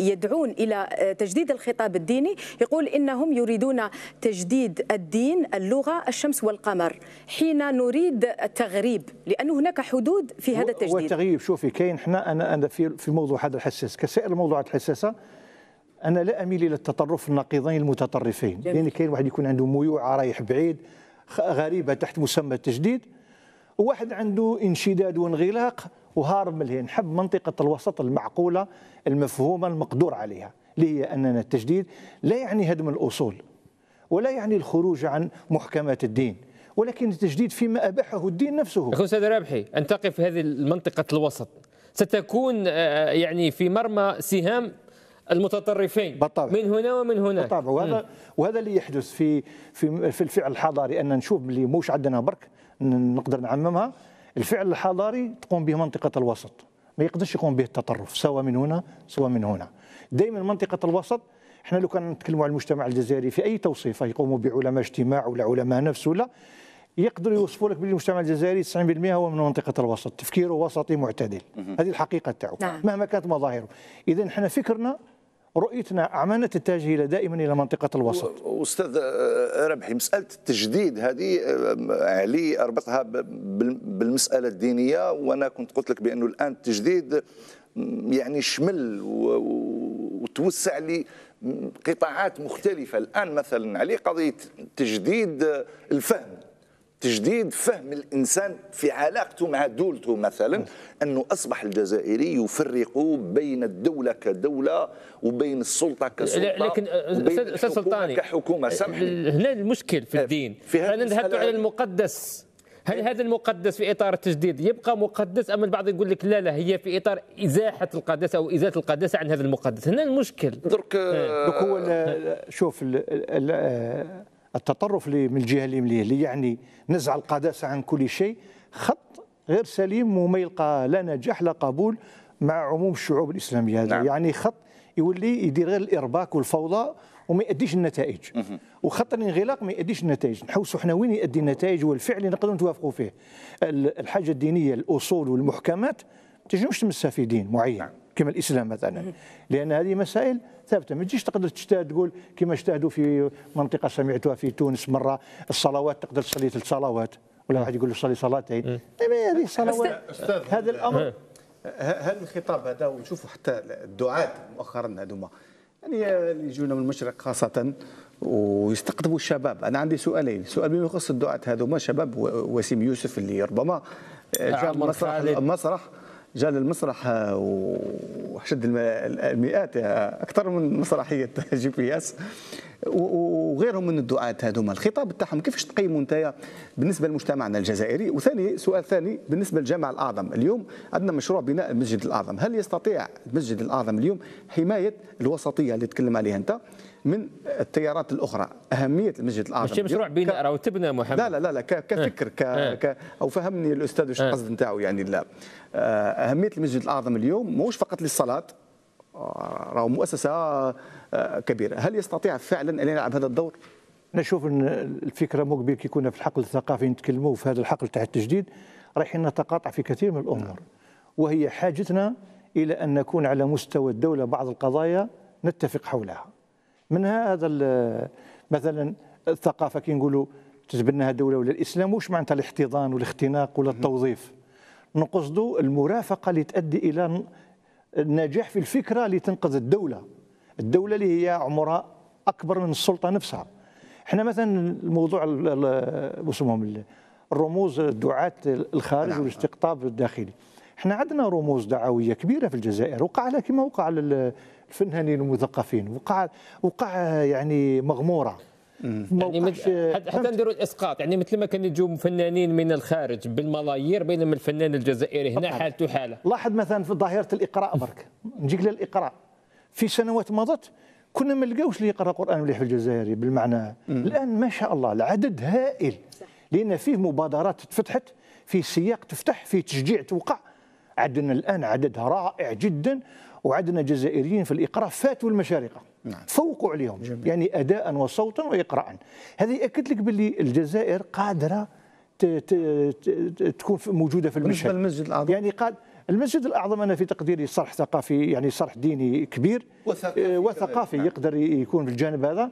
Speaker 2: يدعون الى تجديد الخطاب الديني يقول انهم يريدون تجديد الدين اللغه الشمس والقمر حين نريد التغريب لانه هناك حدود في هذا التجديد
Speaker 6: والتغريب شوفي كاين حنا انا انا في في الموضوع هذا الحساس كسائر الموضوعات الحساسه انا لا اميل الى التطرف النقيضين المتطرفين لان يعني كاين واحد يكون عنده ميوعه رايح بعيد غريبه تحت مسمى التجديد وواحد عنده انشداد وانغلاق وهارب من الهين نحب منطقه الوسط المعقوله المفهومه المقدور عليها اللي هي اننا التجديد لا يعني هدم الاصول ولا يعني الخروج عن محكمات الدين ولكن التجديد فيما اباحه الدين نفسه.
Speaker 1: اخو استاذ رابحي ان تقف في هذه المنطقه الوسط ستكون آه، يعني في مرمى سهام المتطرفين بالطبع. من هنا ومن هناك بالطبع وهذا م. وهذا اللي
Speaker 6: يحدث في في في الفعل الحضاري ان نشوف اللي موش عندنا برك نقدر نعممها الفعل الحضاري تقوم به منطقه الوسط ما يقدرش يقوم به التطرف سواء من هنا سواء من هنا دائما منطقه الوسط احنا لو كان نتكلموا على المجتمع الجزائري في اي توصيف يقوموا بعلماء اجتماع ولا علماء نفس ولا يقدروا يوصفوا لك بالمجتمع المجتمع الجزائري 90% هو من منطقه الوسط تفكيره وسطي معتدل هذه الحقيقه تاعو نعم. مهما كانت مظاهره اذا احنا فكرنا رؤيتنا عملنا التاجيل دائما الى منطقه الوسط
Speaker 3: استاذ آه، ربحي مساله التجديد هذه آه، علي اربطها بالمساله الدينيه وانا كنت قلت لك بانه الان التجديد يعني شمل وتوسع لي قطاعات مختلفه الان مثلا علي قضيه تجديد آه، الفهم تجديد فهم الانسان في علاقته مع دولته مثلا انه اصبح الجزائري يفرق بين الدوله كدوله وبين السلطه كسلطه لكن استاذ آه، آه، سلطاني كحكومه آه، سامحني
Speaker 1: هنا المشكل في الدين في انا ذهبت على المقدس هل إيه؟ هذا المقدس في اطار التجديد يبقى مقدس ام البعض يقول لك لا لا هي في اطار ازاحه القداسه او ازاله القداسه عن هذا المقدس هنا المشكل
Speaker 6: درك هو شوف التطرف من الجهه اليمنيه اللي يعني نزع القداسه عن كل شيء خط غير سليم وما يلقى لا نجاح لا قبول مع عموم الشعوب الاسلاميه هذا نعم. يعني خط يولي يدير غير الارباك والفوضى وما يأديش النتائج وخط الانغلاق ما يأديش النتائج نحوسوا حنا وين يؤدي النتائج والفعل اللي نقدروا نتوافقوا فيه الحاجه الدينيه الاصول والمحكمات تجمش تمسها في دين معين نعم. كما الاسلام مثلا لان هذه مسائل ثابته ما تجيش تقدر تجتهد تقول كما اجتهدوا في منطقه سمعتها في تونس مره الصلوات تقدر تصلي ثلاث صلوات ولا واحد يقول له صلي صلاتين
Speaker 7: طيب، هذه صلوات هذا الامر هذا الخطاب هذا ونشوفوا حتى الدعاة مؤخرا هذوما يعني اللي يجونا من المشرق خاصة ويستقطبوا الشباب أنا عندي سؤالين سؤال بما يخص الدعاة هذوما شباب وسيم يوسف اللي ربما جاء مسرح, مسرح جاء للمسرح آه، وشد المئات آه، اكثر من مسرحيه جي بي اس وغيرهم من الدعاة هذوما الخطاب تاعهم كيفاش تقيموا انت بالنسبه لمجتمعنا الجزائري وثاني سؤال ثاني بالنسبه للجامع الاعظم اليوم عندنا مشروع بناء المسجد الاعظم هل يستطيع المسجد الاعظم اليوم حمايه الوسطيه اللي تكلم عليها انت من التيارات الاخرى اهميه المسجد الاعظم ماشي مشروع
Speaker 1: بناء راهو تبنى محمد لا لا لا, اه.
Speaker 7: كفكر ك... اه. ك... او فهمني الاستاذ واش اه. القصد نتاعو يعني لا اهميه المسجد الاعظم اليوم ماهوش فقط للصلاه راهو مؤسسه كبيره هل يستطيع فعلا ان يلعب هذا الدور
Speaker 6: نشوف ان الفكره مقبل كي كنا في الحقل الثقافي نتكلموا في هذا الحقل تاع التجديد رايحين نتقاطع في كثير من الامور نعم. وهي حاجتنا الى ان نكون على مستوى الدوله بعض القضايا نتفق حولها منها هذا مثلا الثقافه كي نقولوا تتبناها الدوله ولا الاسلام واش معناتها الاحتضان والاختناق ولا التوظيف نقصدوا المرافقه اللي تؤدي الى النجاح في الفكره اللي تنقذ الدوله الدوله اللي هي عمرها اكبر من السلطه نفسها احنا مثلا الموضوع اسمهم الرموز دعاة الخارج نعم. والاستقطاب الداخلي احنا عندنا رموز دعويه كبيره في الجزائر وقع لها كما وقع للفنانين والمثقفين المثقفين وقع وقع يعني مغموره
Speaker 1: يعني مد... حتى نديروا الاسقاط يعني مثل ما كان يجوا فنانين من الخارج بالملايير بينما الفنان الجزائري هنا حالته حاله
Speaker 6: لاحظ مثلا في ظاهره الاقراء برك نجيك للاقراء في سنوات مضت كنا ما نلقاوش اللي يقرا قران مليح في الجزائري بالمعنى مم. الان ما شاء الله العدد هائل لان فيه مبادرات تفتحت في سياق تفتح في تشجيع توقع عندنا الان عدد رائع جدا وعندنا جزائريين في الاقراء فاتوا المشارقه نعم. فوقوا عليهم جميل. يعني اداء وصوتا واقراء هذا ياكد لك باللي الجزائر قادره تكون موجوده في المشهد بالنسبه للمسجد الاعظم يعني قاد المسجد الاعظم انا في تقديري صرح ثقافي يعني صرح ديني كبير وثقافي, آه، وثقافي نعم. يقدر يكون في الجانب هذا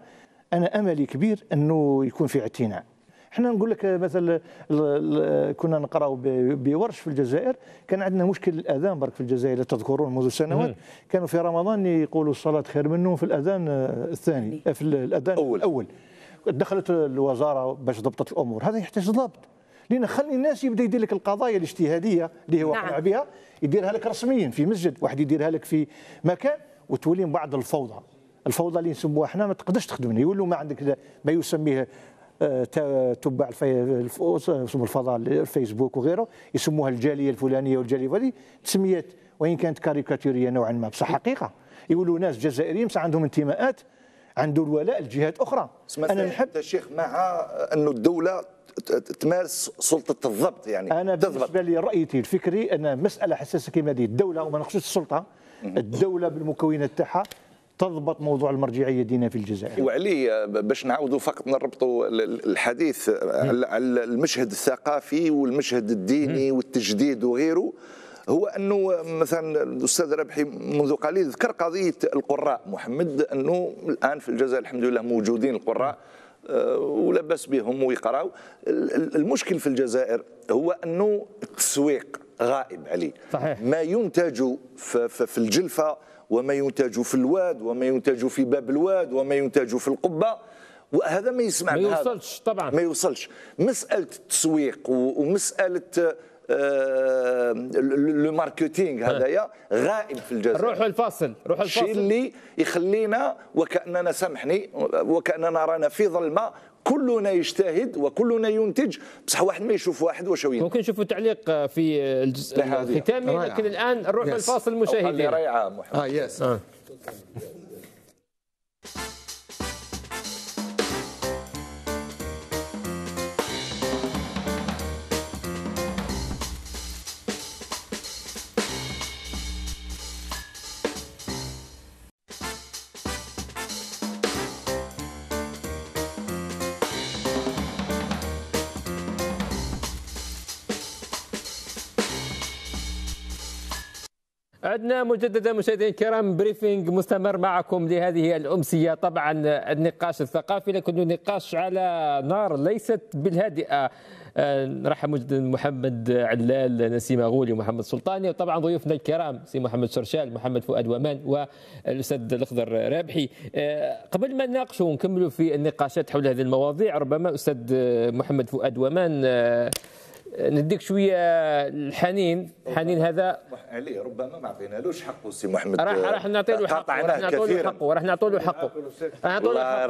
Speaker 6: انا املي كبير انه يكون في اعتناء احنا نقول لك مثلا كنا نقراو بورش في الجزائر كان عندنا مشكل الاذان برك في الجزائر تذكرون منذ سنوات كانوا في رمضان يقولوا الصلاه خير منهم في الاذان آه، الثاني آه، في الاذان الاول دخلت الوزاره باش ضبطت الامور هذا يحتاج ضبط لان خلي الناس يبدا يدير لك القضايا الاجتهاديه اللي هو نعم. بها يديرها لك رسميا في مسجد واحد يديرها لك في مكان وتولي من بعض الفوضى الفوضى اللي نسموها احنا ما تقدرش تخدمني يولوا ما عندك ما يسميه آه، تبع الفضاء الفيسبوك وغيره يسموها الجاليه الفلانيه والجاليه هذه تسميات وان كانت كاريكاتيريه نوعا ما بصح حقيقه يقولوا ناس جزائريين بصح عندهم انتماءات عنده الولاء لجهات اخرى انا نحب
Speaker 3: الشيخ مع انه الدوله تمارس سلطه الضبط يعني انا
Speaker 6: بالنسبه لي رايتي الفكري ان مساله حساسه كما هذه الدوله وما نقصدش السلطه الدوله بالمكونات تاعها تضبط موضوع المرجعيه دينا في الجزائر
Speaker 3: وعلي باش نعاودوا فقط نربطوا الحديث على المشهد الثقافي والمشهد الديني والتجديد وغيره هو انه مثلا الاستاذ ربحي منذ قليل ذكر قضيه القراء محمد انه الان في الجزائر الحمد لله موجودين القراء آه، ولبس بهم ويقراو المشكل في الجزائر هو انه التسويق غائب عليه صحيح. ما ينتج في الجلفه وما ينتج في الواد وما ينتج في باب الواد وما ينتج في القبه وهذا ما يسمع ما يوصلش طبعا ما يوصلش مساله التسويق ومساله آه، لو ماركتينغ هذايا غائب في الجزائر روحوا
Speaker 1: الفاصل روحوا الفاصل الشيء اللي
Speaker 3: يخلينا وكاننا سامحني وكاننا رانا في ظلمه كلنا يجتهد وكلنا ينتج بصح واحد ما يشوف واحد واش ينتج
Speaker 1: ممكن نشوفوا تعليق في الجزء الختامي لكن الان نروح للفاصل المشاهدين رايعه محمد اه يس آه. عدنا مجددا مشاهدينا الكرام بريفنج مستمر معكم لهذه الامسيه طبعا النقاش الثقافي لكنه نقاش على نار ليست بالهادئه نرحب آه، مجددا محمد علال نسيم غولي ومحمد سلطاني وطبعا ضيوفنا الكرام سي محمد شرشال محمد فؤاد ومان والاستاذ الاخضر رابحي آه، قبل ما نناقشوا ونكملوا في النقاشات حول هذه المواضيع ربما استاذ محمد فؤاد ومان آه، نديك شويه الحنين الحنين هذا
Speaker 3: عليه ربما ما عطينالوش حقه السي محمد راح راح نعطي له حقه راح نعطي له حقه
Speaker 1: راح نعطي له حقه راح نعطي له حقه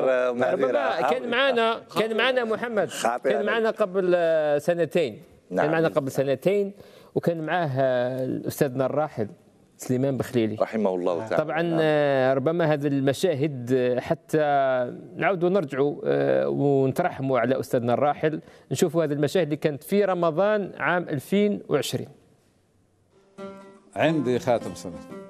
Speaker 1: ربما كان معنا كان معنا محمد كان معنا قبل آه، سنتين نعم كان معنا قبل سنتين وكان معاه آه، استاذنا الراحل سليمان بخليلي رحمه الله آه. تعالى طبعا نعم. آه، ربما هذه المشاهد آه، حتى نعود ونرجع ونترحموا على استاذنا الراحل نشوفوا هذه المشاهد اللي كانت في رمضان عام 2020 عندي خاتم سنه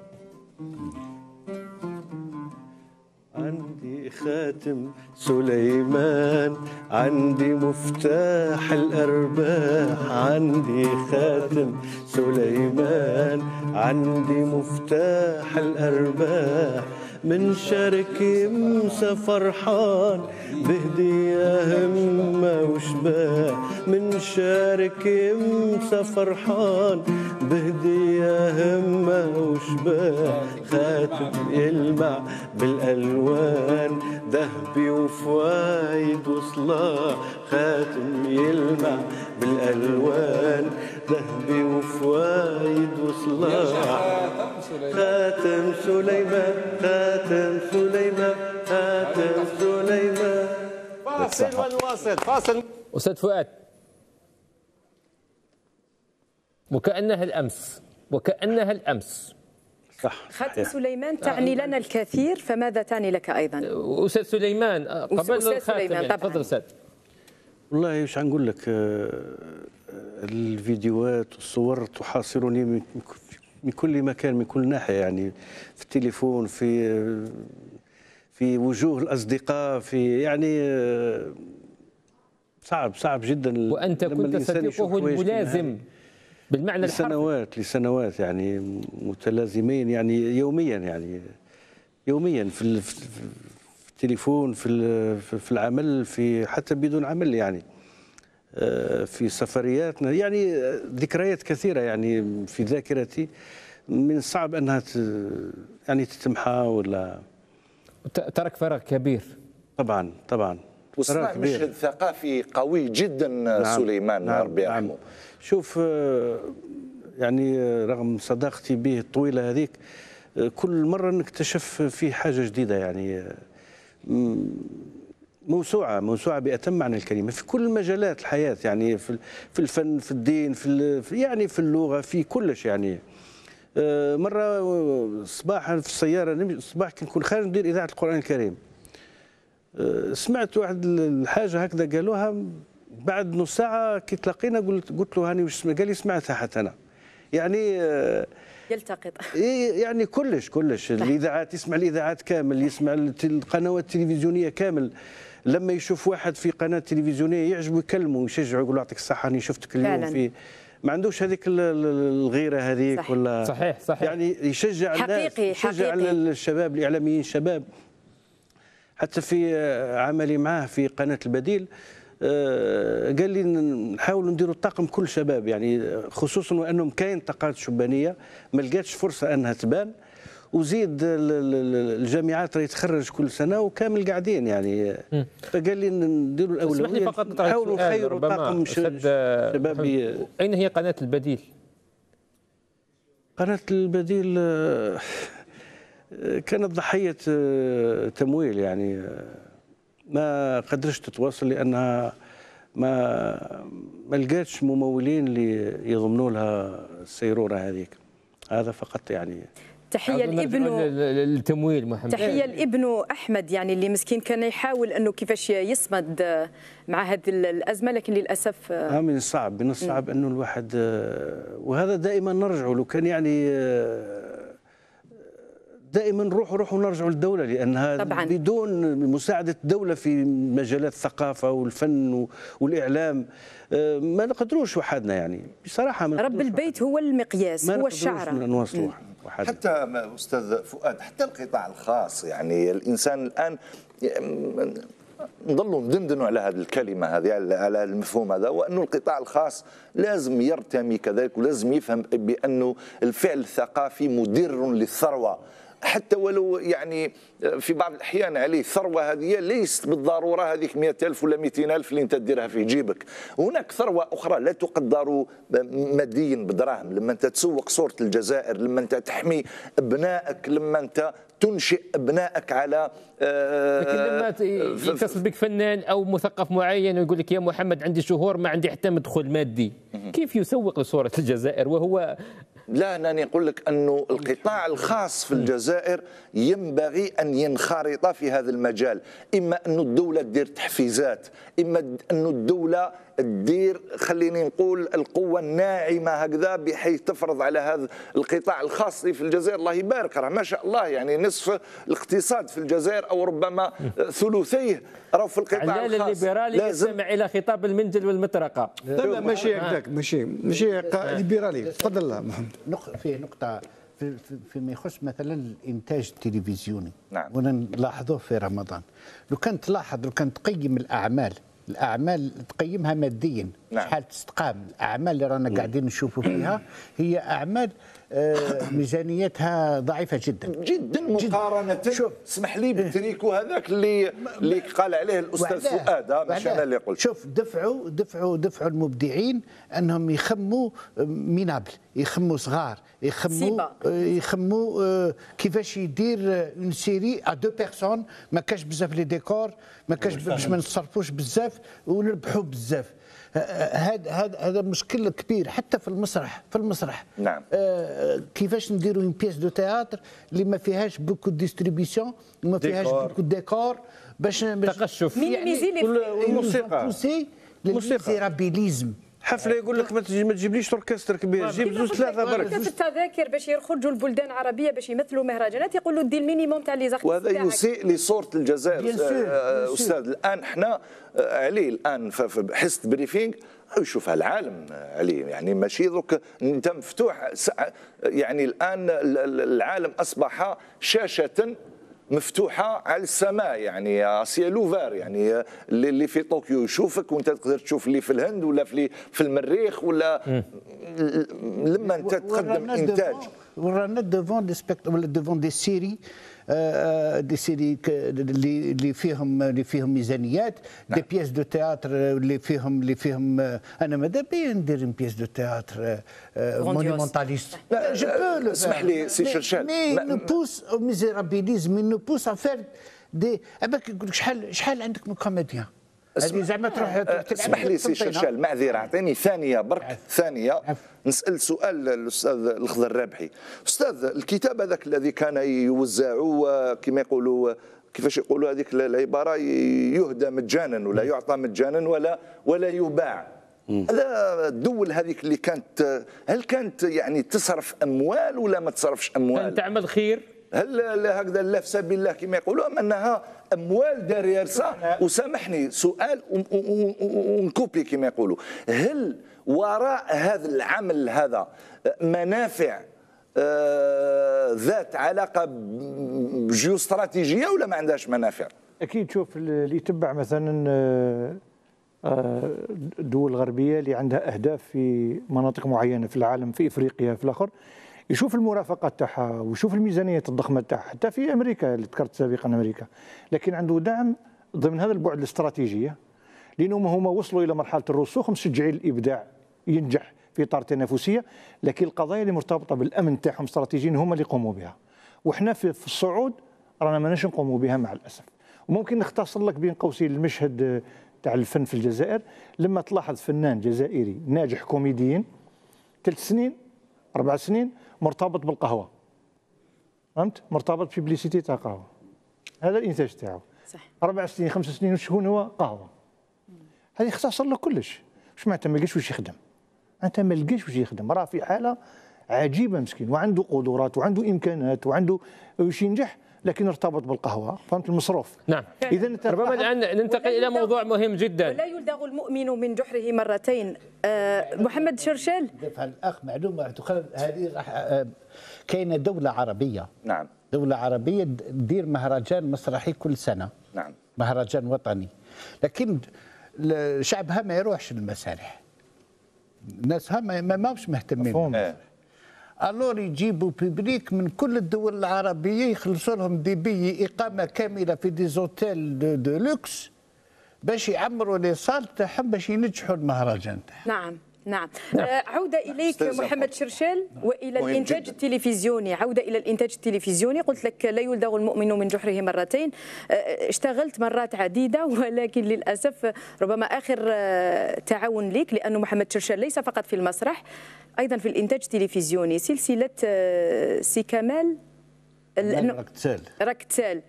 Speaker 4: عندي خاتم
Speaker 1: سليمان
Speaker 4: عندي مفتاح الأرباح عندي خاتم سليمان عندي مفتاح الأرباح من شرك يمسى فرحان بهدية همة وشباه مشارك ومسا فرحان بهدية همة وشباه خاتم يلمع بالألوان ذهبي وفوايد وصلاح خاتم يلمع بالألوان ذهبي وفوايد وصلاح خاتم سليمان
Speaker 1: خاتم سليمان خاتم سليمان فاصل ونواصل فاصل استاذ فؤاد وكأنها الأمس وكأنها الأمس صح خاتم
Speaker 2: سليمان تعني آه. لنا الكثير فماذا تعني لك أيضا
Speaker 1: أستاذ سليمان آه، قبل أستاذ سليمان تفضل أستاذ
Speaker 4: والله واش غنقول لك آه، الفيديوهات والصور تحاصرني من كل مكان من كل ناحيه يعني في التليفون في في وجوه الاصدقاء في يعني صعب صعب جدا وانت كنت صديقه الملازم بالمعنى لسنوات لسنوات يعني متلازمين يعني يوميا يعني يوميا في في التليفون في في العمل في حتى بدون عمل يعني آه، في سفرياتنا يعني آه، ذكريات كثيره يعني في ذاكرتي من الصعب انها يعني تتمحى ولا ترك فراغ كبير طبعا طبعا وصنع مشهد
Speaker 3: ثقافي قوي جدا نعم سليمان نعم ربي نعم. يرحمه نعم
Speaker 4: شوف آه، يعني آه، رغم صداقتي به الطويله هذيك آه، كل مره نكتشف فيه حاجه جديده يعني موسوعه موسوعه باتم معنى الكلمه في كل مجالات الحياه يعني في في الفن في الدين في يعني في اللغه في كلش يعني مره صباحا في السياره الصباح كنكون خارج ندير اذاعه القران الكريم سمعت واحد الحاجه هكذا قالوها بعد نص ساعه كي تلاقينا قلت قلت له هاني واش قال لي سمعتها حتى انا يعني آه، يلتقط يعني كلش كلش طيب. الاذاعات يسمع الاذاعات كامل يسمع القنوات التلفزيونيه كامل لما يشوف واحد في قناه تلفزيونيه يعجبه يكلمه ويشجعه يقول له يعطيك الصحه راني شفتك اليوم في ما عندوش هذيك الغيره هذيك ولا صحيح صحيح يعني يشجع حقيقي الناس يشجع حقيقي. الشباب الاعلاميين الشباب حتى في آه، عملي معاه في قناه البديل آه، قال لي نحاولوا نديروا الطاقم كل شباب يعني خصوصا وانهم كاين طاقات شبانيه ما لقاتش فرصه انها تبان وزيد الجامعات راهي تخرج كل سنه وكامل قاعدين يعني فقال لي نديروا الاولويه فقط نحاولوا نخيروا طاقم شبابي
Speaker 1: اين هي قناه البديل؟
Speaker 4: قناه البديل آه، كانت ضحيه آه، تمويل يعني ما قدرتش تتواصل لانها ما ما لقاتش ممولين اللي يضمنوا لها السيروره هذيك هذا فقط يعني
Speaker 2: تحيه لابنه
Speaker 4: التمويل محمد تحيه إيه.
Speaker 2: لابنه احمد يعني اللي مسكين كان يحاول انه كيفاش يصمد مع هذه الازمه لكن للاسف آه,
Speaker 4: آه، من الصعب من الصعب انه الواحد آه، وهذا دائما نرجعوا لو كان يعني آه، دائما روحوا روحوا نرجعوا للدوله لانها طبعاً. بدون مساعده الدوله في مجالات الثقافه والفن والاعلام آه، ما نقدروش وحدنا يعني بصراحه ما رب
Speaker 2: البيت هو المقياس هو الشعره ما نوصلوا
Speaker 3: وحدنا. حتى استاذ فؤاد حتى القطاع الخاص يعني الانسان الان نظلوا ندندنوا على هذه الكلمه هذه على المفهوم هذا وانه القطاع الخاص لازم يرتمي كذلك ولازم يفهم بانه الفعل الثقافي مدر للثروه حتى ولو يعني في بعض الأحيان عليه الثروة هذه ليست بالضرورة هذيك 100000 ولا 200000 اللي أنت ديرها في جيبك هناك ثروة أخرى لا تقدر ماديا بدراهم لما أنت تسوق صورة الجزائر لما أنت تحمي أبنائك لما أنت تنشئ ابنائك على آه، لكن لما آه،
Speaker 1: يتصل بك فنان او مثقف معين ويقول لك يا محمد عندي شهور ما عندي حتى مدخل مادي كيف يسوق لصوره الجزائر وهو
Speaker 3: لا أنا أقول لك أنه القطاع الخاص في الجزائر ينبغي أن ينخرط في هذا المجال إما أن الدولة تدير تحفيزات إما أن الدولة تدير خليني نقول القوة الناعمة هكذا بحيث تفرض على هذا القطاع الخاص في الجزائر الله يبارك راه ما شاء الله يعني نصف الاقتصاد في الجزائر أو ربما ثلثيه راه في القطاع الخاص الليبرالي يستمع
Speaker 1: إلى خطاب المنزل والمطرقة لا ماشي هكذاك آه. ماشي ماشي ليبرالي
Speaker 5: تفضل محمد فيه نقطة فيما يخص مثلا الانتاج التلفزيوني نعم ونلاحظه نلاحظوه في رمضان لو كان تلاحظ لو كان تقيم الاعمال الاعمال تقيمها ماديا نعم. شحال تستقام الاعمال اللي رانا قاعدين نشوفوا فيها هي اعمال آه، ميزانيتها ضعيفه جدا جدا
Speaker 3: مقارنه شوف اسمح لي بالتريكو هذاك اللي اللي قال عليه الاستاذ فؤاد مش انا اللي قلت شوف
Speaker 5: دفعوا دفعوا دفعوا المبدعين انهم يخموا آه، مينابل يخموا صغار يخموا آه، يخموا كيفاش يدير اون سيري ا دو بيرسون ما كاش بزاف لي ديكور ما كاش باش ما نصرفوش بزاف ونربحوا بزاف هذا هذا هذا مشكل كبير حتى في المسرح في المسرح نعم آه كيفاش نديروا اون بيس دو تياتر اللي ما فيهاش بوكو ديستريبيسيون ما فيهاش بوكو ديكور باش باش تقشف يعني
Speaker 4: الموسيقى
Speaker 5: الموسيقى حفله يقول لك ما تجيبليش اوركستر
Speaker 3: كبير جيب زوج ثلاثه برك
Speaker 2: التذاكر باش يخرجوا البلدان العربيه باش يمثلوا مهرجانات يقولوا دي المينيموم تاع لي وهذا يسيء
Speaker 3: لصوره الجزائر آه، آه، استاذ الان احنا آه، عليه الان حست بريفينغ يشوف العالم علي يعني ماشي دوك انت مفتوح يعني الان العالم اصبح شاشه مفتوحه على السماء يعني سي لوفار يعني اللي في طوكيو يشوفك وانت تقدر تشوف اللي في الهند ولا في في المريخ ولا لما انت تقدم انتاج
Speaker 5: ورانا ديفون دي سبيكت ولا ديفون دي سيري دي آه، آه، سيري اللي اللي فيهم اللي فيهم ميزانيات نعم. دي بيس دو تياتر آه، اللي فيهم اللي فيهم انا ماذا بيا ندير بيس دو تياتر مونيمونتاليست اسمح لي سي شرشال مي نبوس ميزيرابيليزم نبوس افير دي لك شحال شحال عندك من كوميديان
Speaker 3: هذه زعما تروح آه، اسمح لي سي شرشال معذره اعطيني ثانيه برك ثانيه نسال سؤال الاستاذ الخضر الرابحي استاذ الكتاب هذاك الذي كان يوزع كما يقولوا كيفاش يقولوا هذيك العباره يهدى مجانا ولا يعطى مجانا ولا ولا يباع هذا الدول هذيك اللي كانت هل كانت يعني تصرف اموال ولا ما تصرفش اموال؟ كانت
Speaker 1: تعمل خير
Speaker 3: هل هكذا لا في سبيل الله كما يقولوا ام انها اموال دارير سا وسامحني سؤال ونكوبي كما يقولوا هل وراء هذا العمل
Speaker 6: هذا آه، منافع
Speaker 3: آه، ذات علاقه بجيو استراتيجيه ولا ما عندهاش منافع؟
Speaker 6: اكيد شوف اللي يتبع مثلا الدول آه، الغربيه اللي عندها اهداف في مناطق معينه في العالم في افريقيا في الاخر يشوف المرافقه تاعها ويشوف الميزانيات الضخمه تاعها حتى في امريكا اللي ذكرت سابقا امريكا لكن عنده دعم ضمن هذا البعد الاستراتيجيه لانهم هما وصلوا الى مرحله الرسوخ مشجعين الابداع ينجح في اطار تنافسيه لكن القضايا اللي مرتبطه بالامن تاعهم استراتيجيين هما اللي يقوموا بها وحنا في الصعود رانا ماناش نقوموا بها مع الاسف وممكن نختصر لك بين قوسين المشهد تاع الفن في الجزائر لما تلاحظ فنان جزائري ناجح كوميديين ثلاث سنين اربع سنين مرتبط بالقهوه فهمت مرتبط في بليسيتي تاع قهوه هذا الانتاج تاعو صح اربع سنين خمس سنين وشكون هو قهوه هذه يختصر له كلش واش معناتها ما لقاش واش يخدم معناتها ما لقاش واش يخدم راه في حاله عجيبه مسكين وعنده قدرات وعنده امكانات وعنده واش ينجح لكن ارتبط بالقهوه فهمت المصروف نعم اذا ربما الان ننتقل الى
Speaker 1: موضوع مهم
Speaker 2: جدا ولا يلدغ المؤمن من جحره مرتين آه محمد شرشل الاخ
Speaker 5: معلومه هذه آه، كاينه دوله عربيه نعم دولة عربية تدير مهرجان مسرحي كل سنة نعم مهرجان وطني لكن شعبها ما يروحش للمسارح الناس هم ما مش مهتمين إيه. الور يجيبوا بيبليك من كل الدول العربيه يخلصوا لهم دي بي اقامه كامله في دي زوتيل دو, دو لوكس باش يعمروا لي صال تاعهم باش ينجحوا المهرجان تاعهم
Speaker 2: نعم نعم, نعم. آه، عودة نعم. إليك محمد شرشال نعم. وإلى الإنتاج جداً. التلفزيوني عودة إلى الإنتاج التلفزيوني قلت لك لا يلدغ المؤمن من جحره مرتين آه، اشتغلت مرات عديدة ولكن للأسف ربما آخر آه، تعاون لك لأن محمد شرشال ليس فقط في المسرح أيضا في الإنتاج التلفزيوني سلسلة سي كمال لانه راك تسال راك تسال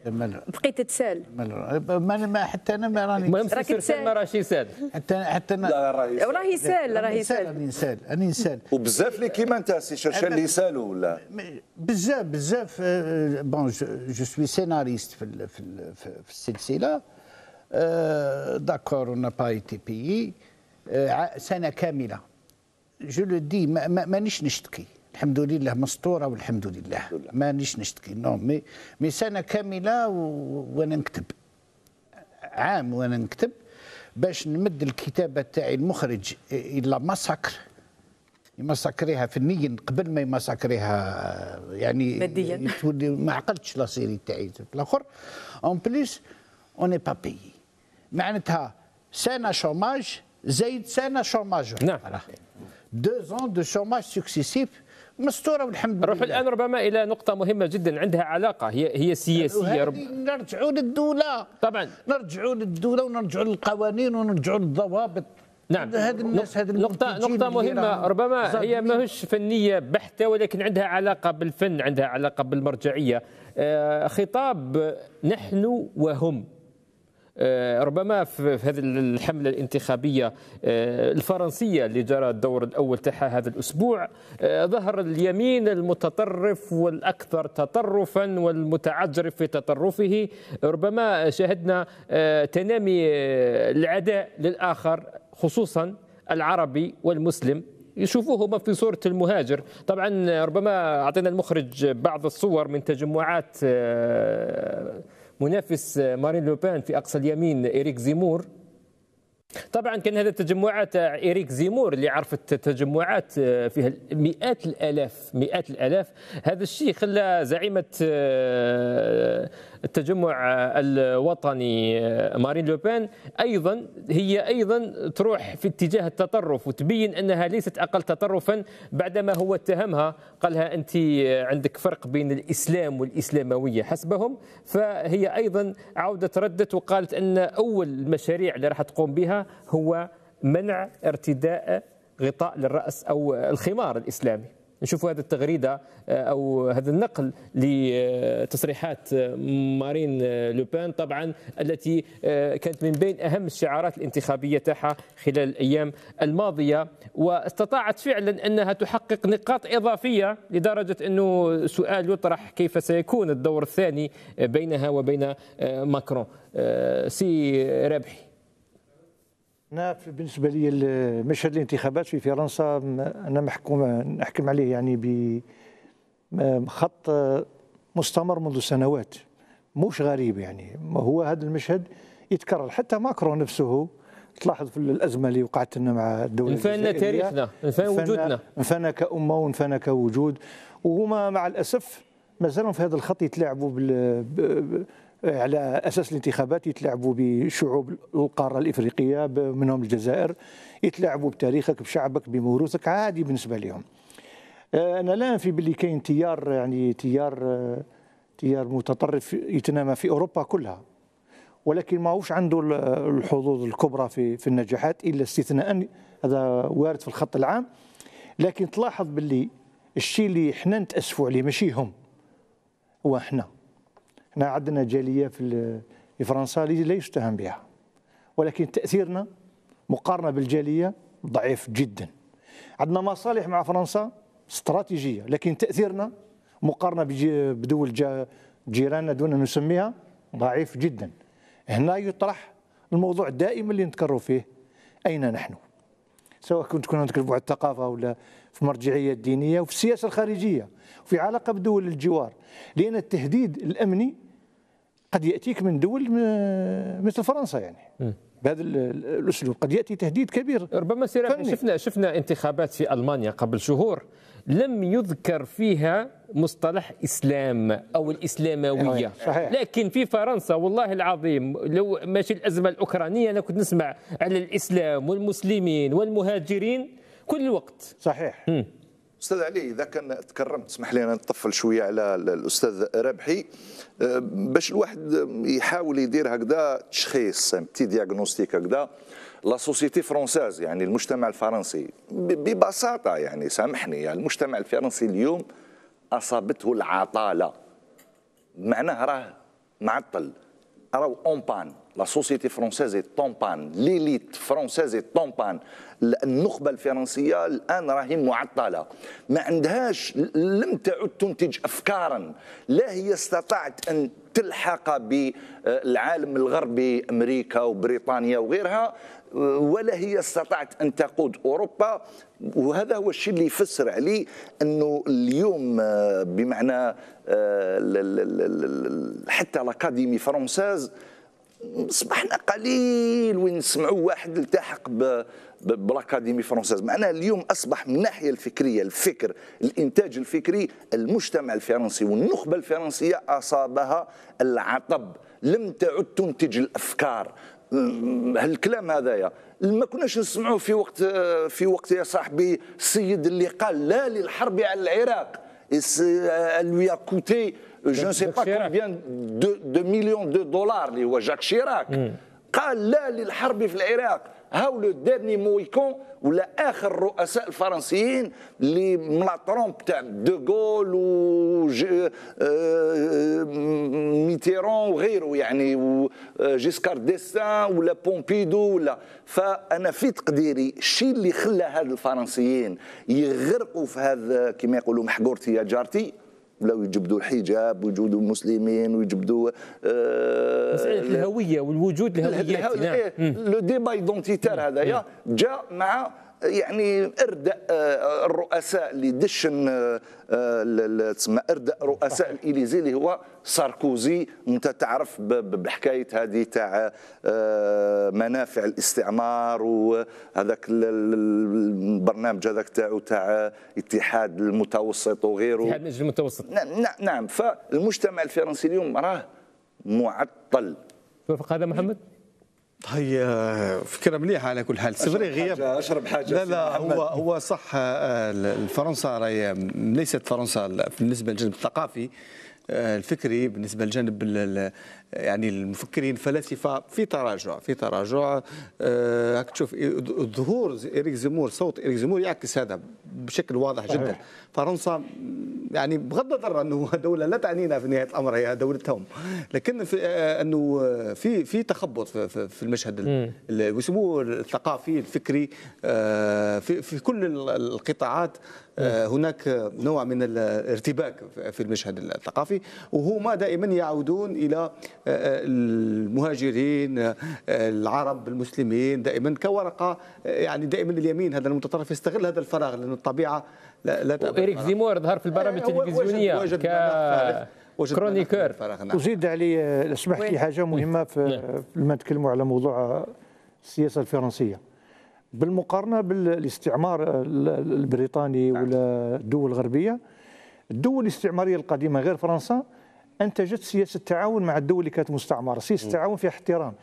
Speaker 2: بقيت تسال ما حتى انا ما راني المهم
Speaker 1: راك تسال ما
Speaker 5: راهش يسال حتى حتى انا راهي
Speaker 1: سال راهي سال راني
Speaker 3: نسال راني نسال وبزاف اللي كيما انت سي شرشان اللي يسالوا ولا
Speaker 5: بزاف بزاف بون جو سوي سيناريست في في السلسله داكور اون با ايتي بيي سنه كامله جو لو دي مانيش نشتكي الحمد لله مسطوره والحمد لله, ما مانيش نشتكي نو مي مي سنه كامله وانا نكتب عام وانا نكتب باش نمد الكتابه تاعي المخرج الى مسكر يمساكريها فنيا قبل ما يمساكريها يعني ماديا تولي ما عقلتش لا سيري تاعي الاخر اون بليس اوني با بيي معناتها سنه شوماج زايد سنه شوماج نعم دو زون دو شوماج
Speaker 1: سكسيسيف مستوره والحمد لله نروح الان ربما الى نقطه مهمه جدا عندها علاقه هي هي سياسيه رب... يعني نرجعوا للدوله طبعا نرجعوا للدوله ونرجعوا للقوانين
Speaker 5: ونرجعوا للضوابط نعم هاد الناس هذا نقطة نقطة مهمة ربما هي ماهوش
Speaker 1: فنية بحتة ولكن عندها علاقة بالفن عندها علاقة بالمرجعية آه، خطاب نحن وهم آه، ربما في هذه الحملة الانتخابية آه، الفرنسية اللي جرى الدور الأول تاعها هذا الأسبوع آه، ظهر اليمين المتطرف والأكثر تطرفا والمتعجرف في تطرفه ربما شاهدنا تنامي العداء للآخر خصوصا العربي والمسلم يشوفوه في صورة المهاجر طبعا ربما أعطينا المخرج بعض الصور من تجمعات منافس مارين لوبان في أقصى اليمين إريك زيمور طبعا كان هذا التجمعات إريك آه، زيمور اللي عرفت تجمعات آه، فيها مئات الالاف مئات الالاف هذا الشيء خلى زعيمه آه، التجمع الوطني مارين لوبان ايضا هي ايضا تروح في اتجاه التطرف وتبين انها ليست اقل تطرفا بعدما هو اتهمها قالها انت عندك فرق بين الاسلام والاسلامويه حسبهم فهي ايضا عاودت ردت وقالت ان اول المشاريع اللي راح تقوم بها هو منع ارتداء غطاء للرأس أو الخمار الإسلامي نشوفوا هذه التغريدة آه، أو هذا النقل لتصريحات آه، مارين آه، لوبان طبعا التي كانت من بين أهم الشعارات الانتخابية تاعها خلال الأيام الماضية واستطاعت فعلا أنها تحقق نقاط إضافية لدرجة أنه سؤال يطرح كيف سيكون الدور الثاني بينها وبين ماكرون سي ربحي
Speaker 6: انا بالنسبه لي مشهد الانتخابات في فرنسا انا محكوم نحكم عليه يعني ب خط مستمر منذ سنوات مش غريب يعني هو هذا المشهد يتكرر حتى ماكرون نفسه تلاحظ في الازمه اللي وقعت لنا مع الدوله انفانا تاريخنا انفانا وجودنا انفانا كامه وانفانا كوجود وهما مع الاسف مازالوا في هذا الخط يتلاعبوا على اساس الانتخابات يتلاعبوا بشعوب القاره الافريقيه منهم الجزائر يتلاعبوا بتاريخك بشعبك بموروثك عادي بالنسبه لهم آه، انا لا انفي باللي كاين تيار يعني تيار آه، تيار متطرف يتنامى في اوروبا كلها ولكن ماهوش عنده الحظوظ الكبرى في في النجاحات الا استثناء هذا وارد في الخط العام لكن تلاحظ باللي الشيء اللي احنا نتاسفوا عليه ماشي هم هو احنا احنا عندنا جاليه في فرنسا لا يستهان بها ولكن تاثيرنا مقارنه بالجاليه ضعيف جدا عندنا مصالح مع فرنسا استراتيجيه لكن تاثيرنا مقارنه بدول جيراننا دون ان نسميها ضعيف جدا هنا يطرح الموضوع دائما اللي نتكرر فيه اين نحن سواء كنت كنا نتكلم عن الثقافه ولا في المرجعية الدينية وفي السياسة الخارجية وفي علاقة بدول الجوار لأن التهديد الأمني قد يأتيك من دول مثل فرنسا يعني بهذا الاسلوب
Speaker 1: قد ياتي تهديد كبير ربما شفنا شفنا انتخابات في المانيا قبل شهور لم يذكر فيها مصطلح اسلام او الاسلامويه صحيح. لكن في فرنسا والله العظيم لو ماشي الازمه الاوكرانيه انا كنت نسمع على الاسلام والمسلمين والمهاجرين كل الوقت صحيح م.
Speaker 3: استاذ علي اذا كان تكرمت تسمح لي انا نطفل شويه على الاستاذ ربحي أه، باش الواحد يحاول يدير هكذا تشخيص بتي دياغنوستيك هكذا لا سوسيتي فرونساز يعني المجتمع الفرنسي ببساطه يعني سامحني يعني المجتمع الفرنسي اليوم اصابته العطاله معناه راه معطل راهو اون بان لا سوسيتي فرونسيز اي طومبان ليليت فرونسيز اي طومبان النخبه الفرنسيه الان راهي معطله ما عندهاش لم تعد تنتج افكارا لا هي استطاعت ان تلحق بالعالم الغربي امريكا وبريطانيا وغيرها ولا هي استطاعت ان تقود اوروبا وهذا هو الشيء اللي يفسر عليه انه اليوم بمعنى حتى الاكاديمي فرنساز اصبحنا قليل وين نسمعوا واحد التحق بالاكاديمي فرونسيز معناها اليوم اصبح من الناحيه الفكريه الفكر الانتاج الفكري المجتمع الفرنسي والنخبه الفرنسيه اصابها العطب لم تعد تنتج الافكار هالكلام هذايا ما كناش نسمعوه في وقت في وقت يا صاحبي السيد اللي قال لا للحرب على العراق لوي كوتي جو سي با كومبيان دو مليون دو دولار اللي هو جاك شيراك قال لا للحرب في العراق هاو لو ديرني مويكون ولا اخر الرؤساء الفرنسيين اللي من تاع دوغول و آه، آه، ميتيرون وغيره يعني آه، جيسكار ديستان ولا بومبيدو ولا فانا في تقديري الشيء اللي خلى هاد الفرنسيين يغرقوا في هذا كما يقولوا محقورتي يا جارتي بلاو يجبدوا الحجاب ويجبدوا المسلمين ويجبدوا آه مساله الهويه
Speaker 1: والوجود الهويه نعم. إيه،
Speaker 3: لو ديبا ايدونتيتير هذا جاء مع يعني اردا آه، الرؤساء اللي دشن آه، آه، تسمى اردا رؤساء الاليزي اللي هو ساركوزي انت تعرف بحكايه هذه تاع منافع الاستعمار وهذاك البرنامج هذاك تاعو تاع اتحاد المتوسط وغيره اتحاد نجم المتوسط نعم فالمجتمع الفرنسي اليوم راه معطل توافق هذا محمد؟ طيب، هي آه، فكره
Speaker 7: مليحه على كل حال سفري غياب اشرب حاجه لا لا هو هو صح آه، فرنسا راهي ليست فرنسا بالنسبه للجانب الثقافي آه، الفكري بالنسبه للجانب يعني المفكرين الفلاسفه في تراجع في تراجع آه، راك تشوف ظهور إريك زيمور صوت إريك زيمور يعكس هذا بشكل واضح جدا فرنسا يعني بغض النظر انه دوله لا تعنينا في نهايه الامر هي دولتهم لكن في آه، انه في في تخبط في المشهد يسموه الثقافي الفكري آه، في في كل القطاعات آه، هناك نوع من الارتباك في المشهد الثقافي وهما دائما يعودون الى آه، المهاجرين آه، العرب المسلمين دائما كورقه يعني دائما اليمين هذا المتطرف يستغل هذا الفراغ لان الطبيعه لا,
Speaker 1: لا اريك زيمور ظهر في البرامج التلفزيونيه وجد ك... كرونيكر نعم.
Speaker 6: وزيد علي سمحت لي حاجه مهمه في لما نتكلموا على موضوع السياسه الفرنسيه بالمقارنه بالاستعمار البريطاني نعم. ولا الدول الغربيه الدول الاستعماريه القديمه غير فرنسا انتجت سياسه التعاون مع الدول اللي كانت مستعمره، سياسه التعاون فيها احترام.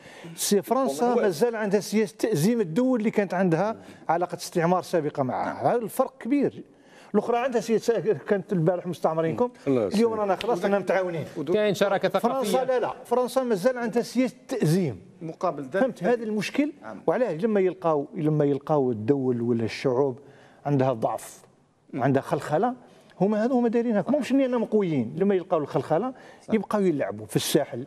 Speaker 6: فرنسا مازال عندها سياسه تازيم الدول اللي كانت عندها علاقه استعمار سابقه معها، نعم. هذا الفرق كبير. الاخرى عندها سياسه كانت البارح مستعمرينكم اليوم رانا خلاص رانا متعاونين. نعم، كاين شراكه ثقافيه فرنسا لا لا، فرنسا مازال عندها سياسه تازيم. مقابل ذلك فهمت هذا المشكل نعم. وعلاه لما يلقاو لما يلقاو الدول ولا الشعوب عندها ضعف وعندها نعم. خلخله هما هذو هما دايرين هكا ماهمش اننا مقويين لما يلقاو الخلخله يبقاو يلعبوا في الساحل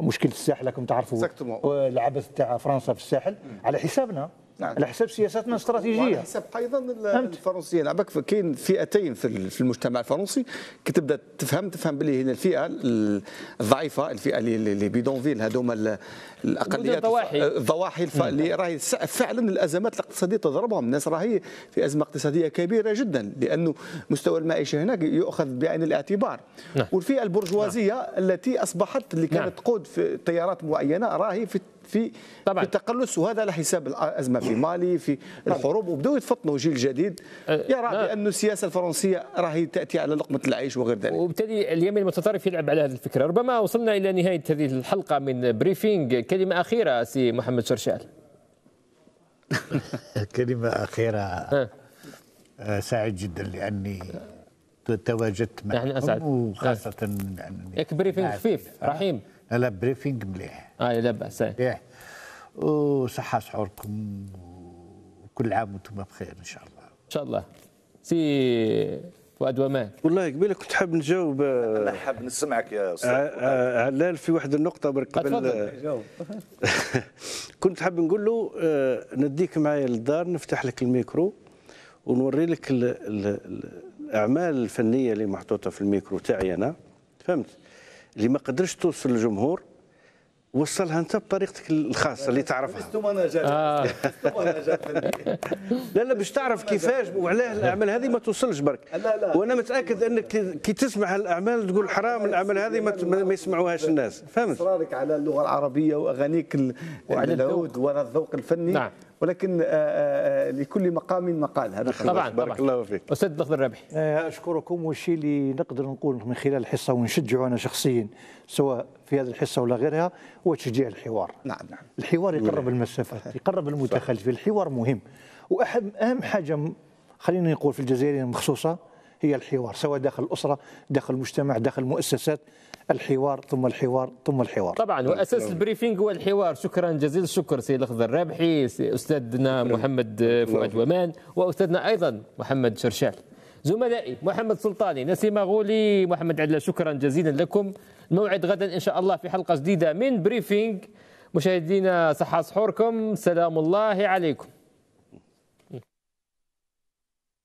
Speaker 6: مشكل الساحل راكم تعرفوا العبث تاع فرنسا في الساحل نعم. على حسابنا نعم. على حساب سياساتنا الاستراتيجيه على حساب ايضا
Speaker 7: الفرنسيين عباك كاين فئتين في المجتمع الفرنسي كي تبدا تفهم تفهم باللي هنا الفئه الضعيفه الفئه اللي بيدونفيل هذوما الاقليات الضواحي آه، اللي راهي فعلا الازمات الاقتصاديه تضربهم الناس راهي في ازمه اقتصاديه كبيره جدا لانه مستوى المعيشه هناك يؤخذ بعين الاعتبار نعم. والفئه البرجوازيه نعم. التي اصبحت اللي كانت نعم. تقود في تيارات معينه راهي في في طبعا. في التقلص وهذا على حساب الازمه في مالي في الحروب وبداوا يتفطنوا جيل جديد أه، يرى بان السياسه
Speaker 1: الفرنسيه راهي تاتي على لقمه العيش وغير ذلك وبالتالي اليمين المتطرف يلعب على هذه الفكره ربما وصلنا الى نهايه هذه الحلقه من بريفينغ كلمه اخيره سي محمد شرشال
Speaker 5: كلمه اخيره أه، سعيد جدا لاني تواجدت معكم وخاصه يعني بريفينغ خفيف أه. رحيم لا بريفينغ مليح اه لا باس مليح إيه. إيه. وصحه سحوركم
Speaker 1: وكل عام وانتم بخير ان شاء الله ان شاء الله سي فؤاد ومان والله قبيله كنت حاب نجاوب آه، انا
Speaker 3: حاب نسمعك يا استاذ
Speaker 1: علال
Speaker 4: آه، آه، في واحد النقطه برك قبل كنت حاب نقول له نديك معايا للدار نفتح لك الميكرو ونوري لك الاعمال الفنيه اللي محطوطه في الميكرو تاعي انا فهمت اللي ما قدرش توصل للجمهور وصلها انت بطريقتك الخاصه اللي تعرفها لست
Speaker 7: مناجات آه.
Speaker 4: لا لا باش تعرف كيفاش وعلاه الاعمال هذه ما توصلش برك لا لا وانا متاكد انك كي تسمع الاعمال تقول حرام الاعمال هذه ما, ما يسمعوهاش الناس فهمت
Speaker 7: اصرارك على اللغه العربيه واغانيك وعلى العود وعلى الذوق الفني نعم. ولكن آه، آه، آه، لكل مقام مقال هذا طبعا بارك الله
Speaker 1: فيك استاذ الدكتور رابح
Speaker 6: اشكركم والشيء اللي نقدر نقول من خلال الحصه ونشجعه انا شخصيا سواء في هذه الحصه ولا غيرها هو تشجيع الحوار نعم نعم الحوار يقرب نعم. المسافات يقرب المتخلفين الحوار مهم واحد اهم حاجه خلينا نقول في الجزائريه مخصوصه هي الحوار سواء داخل الاسره داخل المجتمع داخل المؤسسات الحوار ثم الحوار ثم الحوار طبعا واساس نعم.
Speaker 1: البريفينغ هو الحوار شكرا جزيل الشكر سي الاخضر الرابحي استاذنا محمد فؤاد نعم. ومان واستاذنا ايضا محمد شرشال زملائي محمد سلطاني نسيم غولي محمد عدلا شكرا جزيلا لكم الموعد غدا ان شاء الله في حلقه جديده من بريفينغ مشاهدينا صحه سحوركم سلام الله عليكم